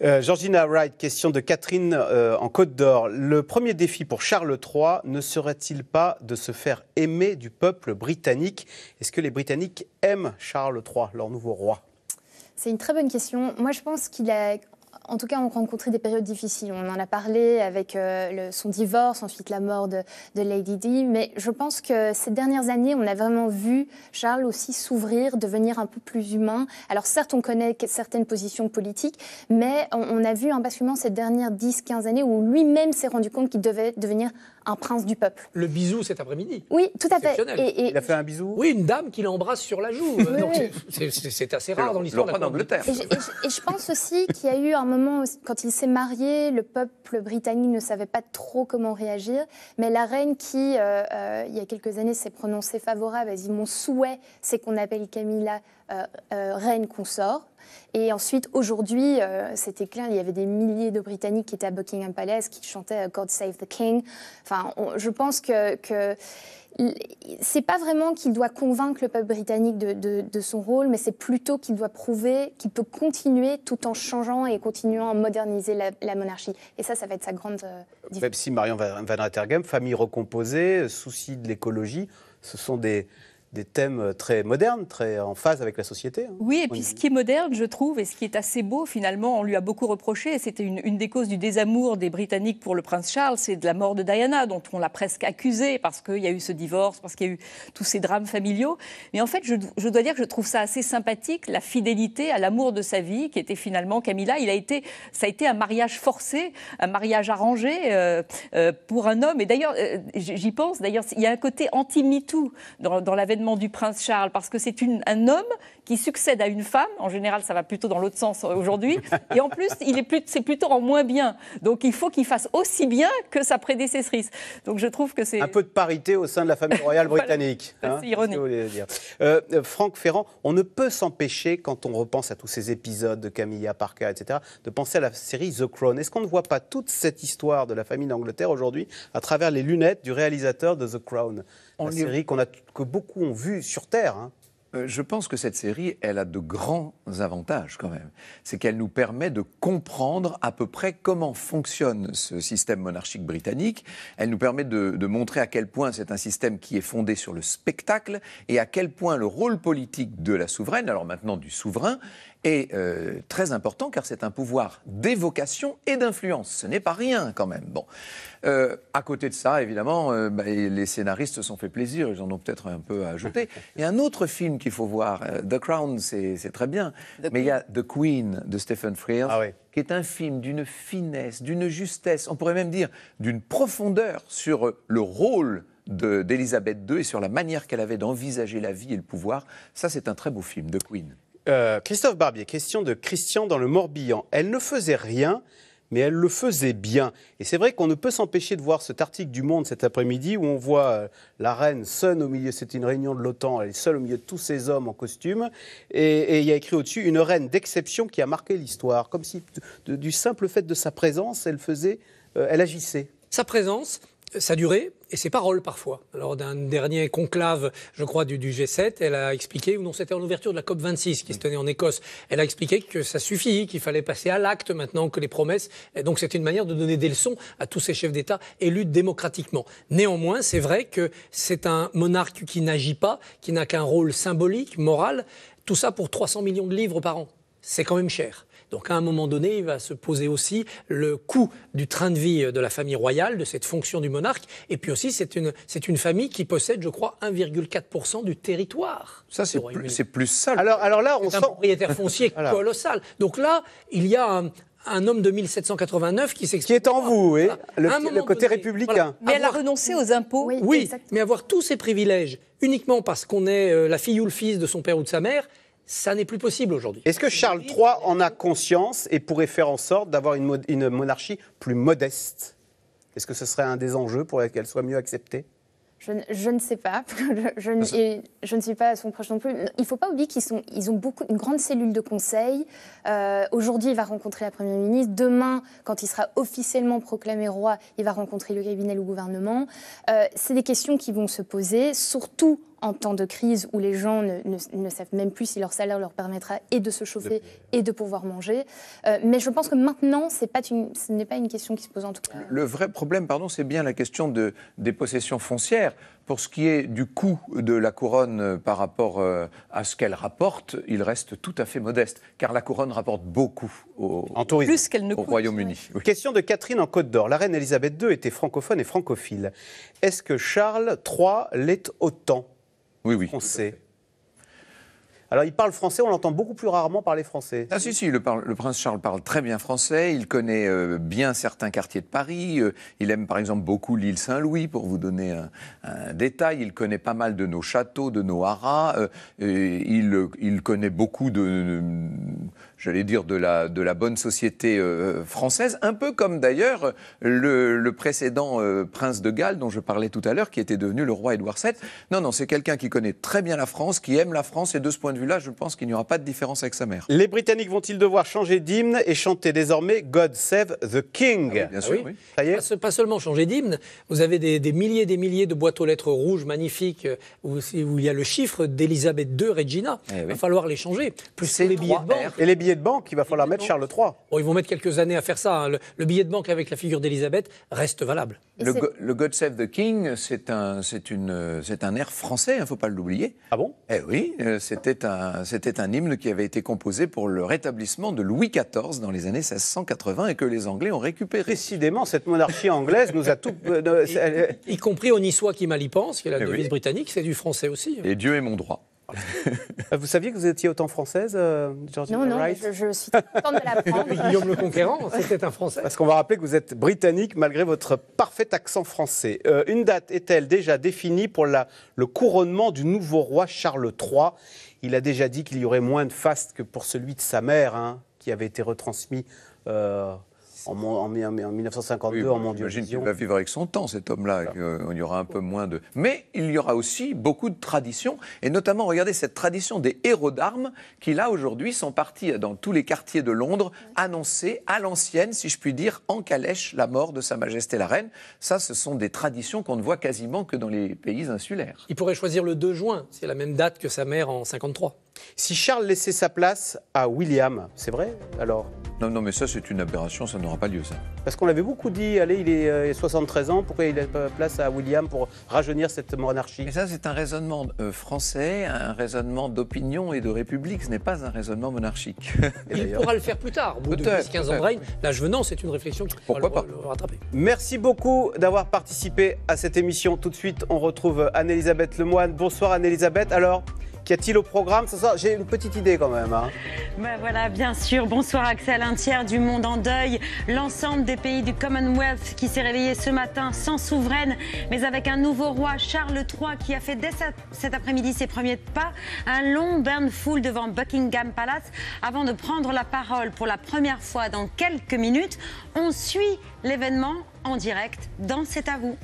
Euh, Georgina Wright, question de Catherine euh, en Côte d'Or. Le premier défi pour Charles III ne serait-il pas de se faire aimer du peuple britannique Est-ce que les Britanniques aiment Charles III, leur nouveau roi C'est une très bonne question. Moi, je pense qu'il a en tout cas, on rencontré des périodes difficiles. On en a parlé avec euh, son divorce, ensuite la mort de, Lady Di. Mais je pense que ces dernières années, on a vraiment vu Charles aussi s'ouvrir, devenir un peu plus humain. Alors certes, on connaît certaines positions politiques, mais on, a vu en basculement ces dernières 10-15 années où lui-même s'est rendu compte qu'il devait devenir un prince du peuple. Le bisou cet après-midi. Oui, tout à fait. Il a fait un bisou Oui, une dame qui l'embrasse sur la joue. C'est assez rare dans l'histoire d'Angleterre. Et, je pense aussi qu'il y a eu un moment, quand il s'est marié, le peuple britannique ne savait pas trop comment réagir, mais la reine qui, euh, euh, il y a quelques années, s'est prononcée favorable, a dit, mon souhait, c'est qu'on appelle Camilla euh, reine consort et ensuite, aujourd'hui, euh, c'était clair, il y avait des milliers de Britanniques qui étaient à Buckingham Palace, qui chantaient euh, God Save the King. Enfin, je pense que, que c'est pas vraiment qu'il doit convaincre le peuple britannique de, son rôle, mais c'est plutôt qu'il doit prouver qu'il peut continuer tout en changeant et continuant à moderniser la, monarchie. Et ça, ça va être sa grande euh, Même si Marion Van famille recomposée, souci de l'écologie, ce sont des, des thèmes euh, très modernes, très en phase avec la société. Hein. oui, et puis ce qui est moderne, je trouve, et ce qui est assez beau, finalement, on lui a beaucoup reproché, et c'était une, des causes du désamour des Britanniques pour le prince Charles, c'est de la mort de Diana, dont on l'a presque accusé parce qu'il y a eu ce divorce, parce qu'il y a eu tous ces drames familiaux. Mais en fait, je, dois dire que je trouve ça assez sympathique, la fidélité à l'amour de sa vie, qui était finalement Camilla. Il a été, ça a été un mariage forcé, un mariage arrangé euh, euh, pour un homme. Et d'ailleurs, j'y pense, d'ailleurs, il y a un côté anti-MeToo dans, dans la veine du prince Charles, parce que c'est un homme qui succède à une femme. En général, ça va plutôt dans l'autre sens euh, aujourd'hui. Et en plus, il est plus, c'est plutôt en moins bien. Donc il faut qu'il fasse aussi bien que sa prédécessrice. Donc je trouve que c'est un peu de parité au sein de la famille royale britannique. Hein, c'est ironique. Euh, Franck Ferrand, on ne peut s'empêcher quand on repense à tous ces épisodes de Camilla Parker, etc., de penser à la série The Crown. Est-ce qu'on ne voit pas toute cette histoire de la famille d'Angleterre aujourd'hui à travers les lunettes du réalisateur de The Crown? série qu'on a, que beaucoup ont vue sur Terre. Hein. Euh, je pense que cette série, elle a de grands avantages quand même. C'est qu'elle nous permet de comprendre à peu près comment fonctionne ce système monarchique britannique. Elle nous permet de, de montrer à quel point c'est un système qui est fondé sur le spectacle et à quel point le rôle politique de la souveraine, alors maintenant du souverain, et euh, très important car c'est un pouvoir d'évocation et d'influence. Ce n'est pas rien quand même. Bon. Euh, à côté de ça, évidemment, euh, bah, les scénaristes se sont fait plaisir, ils en ont peut-être un peu à ajouter. Il y a un autre film qu'il faut voir, The Crown, c'est très bien, mais il y a The Queen de Stephen Frears. Ah qui est un film d'une finesse, d'une justesse, on pourrait même dire d'une profondeur sur le rôle d'Elisabeth II et sur la manière qu'elle avait d'envisager la vie et le pouvoir. Ça, c'est un très beau film The Queen. Euh, Christophe Barbier, question de Christian dans le Morbihan. Elle ne faisait rien, mais elle le faisait bien. Et c'est vrai qu'on ne peut s'empêcher de voir cet article du Monde cet après-midi où on voit euh, la reine seule au milieu, c'est une réunion de l'OTAN, elle est seule au milieu de tous ces hommes en costume, et, il y a écrit au-dessus une reine d'exception qui a marqué l'histoire, comme si du simple fait de sa présence, elle faisait, euh, elle agissait. Sa présence, sa durée et ses paroles parfois. Lors d'un dernier conclave, je crois, du, G7, elle a expliqué, ou non, c'était en ouverture de la COP26 qui se tenait en Écosse, elle a expliqué que ça suffit, qu'il fallait passer à l'acte maintenant que les promesses. Et donc c'est une manière de donner des leçons à tous ces chefs d'État élus démocratiquement. Néanmoins, c'est vrai que c'est un monarque qui n'agit pas, qui n'a qu'un rôle symbolique, moral, tout ça pour 300 millions de livres par an. C'est quand même cher. Donc à un moment donné, il va se poser aussi le coût du train de vie de la famille royale, de cette fonction du monarque. Et puis aussi, c'est une, famille qui possède, je crois, 1,4% du territoire. Ça, c'est plus, c'est plus sale. Alors, là, on sent... un propriétaire foncier colossal. Donc là, il y a un, homme de 1789 qui s'explique. Qui est en vous, oui. Le, côté républicain. Mais elle a renoncé aux impôts. Oui, oui mais avoir tous ses privilèges uniquement parce qu'on est euh, la fille ou le fils de son père ou de sa mère, ça n'est plus possible aujourd'hui. Est-ce que Charles III en a conscience et pourrait faire en sorte d'avoir une, une monarchie plus modeste Est-ce que ce serait un des enjeux pour qu'elle soit mieux acceptée je, ne sais pas. Je, ne suis pas à son proche non plus. Il ne faut pas oublier qu'ils ils ont beaucoup, une grande cellule de conseil. Euh, aujourd'hui, il va rencontrer la Première ministre. Demain, quand il sera officiellement proclamé roi, il va rencontrer le cabinet, ou le gouvernement. Euh, c'est des questions qui vont se poser, surtout en temps de crise où les gens ne, savent même plus si leur salaire leur permettra et de se chauffer et de pouvoir manger. Euh, mais je pense que maintenant, pas une, ce n'est pas une question qui se pose en tout cas. Le vrai problème, pardon, c'est bien la question de, des possessions foncières. Pour ce qui est du coût de la couronne euh, par rapport euh, à ce qu'elle rapporte, il reste tout à fait modeste, car la couronne rapporte beaucoup au, tourisme, plus qu'elle ne au Royaume-Uni. Question de Catherine en Côte d'Or. La reine Elisabeth II était francophone et francophile. Est-ce que Charles III l'est autant oui, oui. français. Alors, il parle français, on l'entend beaucoup plus rarement parler français. Ah, si, si, le, prince Charles parle très bien français, il connaît euh, bien certains quartiers de Paris, euh, il aime par exemple beaucoup l'île Saint-Louis, pour vous donner un, détail, il connaît pas mal de nos châteaux, de nos haras, euh, il, connaît beaucoup de j'allais dire, de la, de la bonne société euh, française, un peu comme d'ailleurs le, le, précédent euh, prince de Galles dont je parlais tout à l'heure, qui était devenu le roi Édouard VII. Non, non, c'est quelqu'un qui connaît très bien la France, qui aime la France, et de ce point de vue-là, je pense qu'il n'y aura pas de différence avec sa mère. Les Britanniques vont-ils devoir changer d'hymne et chanter désormais God Save the King ah oui, Bien sûr, ah oui. Ça y est. Pas, seulement changer d'hymne, vous avez des, des, milliers et des milliers de boîtes aux lettres rouges magnifiques euh, où, il y a le chiffre d'Elisabeth II, Regina. Eh il va falloir les changer, plus les billets de banque. Et les billets billet de banque, il va falloir mettre Charles III. Oh, ils vont mettre quelques années à faire ça. Hein. Le, billet de banque avec la figure d'Elisabeth reste valable. Le, God Save the King, c'est un, un, air français, il hein, ne faut pas l'oublier. Ah bon Eh oui, euh, c'était un, un hymne qui avait été composé pour le rétablissement de Louis XIV dans les années 1680 et que les Anglais ont récupéré. Décidément, cette monarchie anglaise nous a tout... Euh, y, compris compris aux Niçois qui mal y pensent, qui est la eh devise britannique, c'est du français aussi. Et Dieu est mon droit. Ah, vous saviez que vous étiez autant française, euh, Non, non, je, suis contente de l'apprendre. Guillaume le Conquérant, c'était un Français. Parce qu'on va rappeler que vous êtes britannique malgré votre parfait accent français. Euh, une date est-elle déjà définie pour le couronnement du nouveau roi Charles III Il a déjà dit qu'il y aurait moins de faste que pour celui de sa mère, hein, qui avait été retransmis euh, en, 1952 en J'imagine qu'il va vivre avec son temps, cet homme-là. On euh, y aura un peu moins de. Mais il y aura aussi beaucoup de traditions, et notamment, regardez cette tradition des héros d'armes qui, là, aujourd'hui, sont partis dans tous les quartiers de Londres annoncer à l'ancienne, si je puis dire, en calèche la mort de Sa Majesté la Reine. Ça, ce sont des traditions qu'on ne voit quasiment que dans les pays insulaires. Il pourrait choisir le 2 juin, c'est la même date que sa mère en 53. Si Charles laissait sa place à William, c'est vrai Alors non, non, mais ça, c'est une aberration, ça n'aura pas lieu, ça. Parce qu'on l'avait beaucoup dit, allez, il est 73 euh, ans, pourquoi il n'a pas place à William pour rajeunir cette monarchie Mais ça, c'est un raisonnement euh, français, un raisonnement d'opinion et de république, ce n'est pas un raisonnement monarchique. Il pourra le faire plus tard, au bout de 15 ans de règne. L'âge venant, c'est une réflexion qui pourra rattraper. Merci beaucoup d'avoir participé à cette émission. Tout de suite, on retrouve Anne-Elisabeth Lemoine. Bonsoir, Anne-Elisabeth. Alors, Qu'y a-t-il au programme ce soir J'ai une petite idée quand même. Hein. Ben voilà, bien sûr. Bonsoir Axel, un tiers du monde en deuil. L'ensemble des pays du Commonwealth qui s'est réveillé ce matin sans souveraine, mais avec un nouveau roi, Charles III, qui a fait dès cet après-midi ses premiers pas. Un long burn full devant Buckingham Palace avant de prendre la parole pour la première fois dans quelques minutes. On suit l'événement en direct dans C'est à vous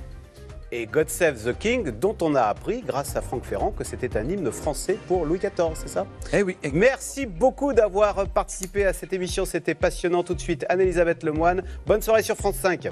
et God Save the King, dont on a appris, grâce à Franck Ferrand, que c'était un hymne français pour Louis XIV, c'est ça eh, eh oui. Merci beaucoup d'avoir participé à cette émission, c'était passionnant. Tout de suite, Anne-Elisabeth Lemoine, bonne soirée sur France 5.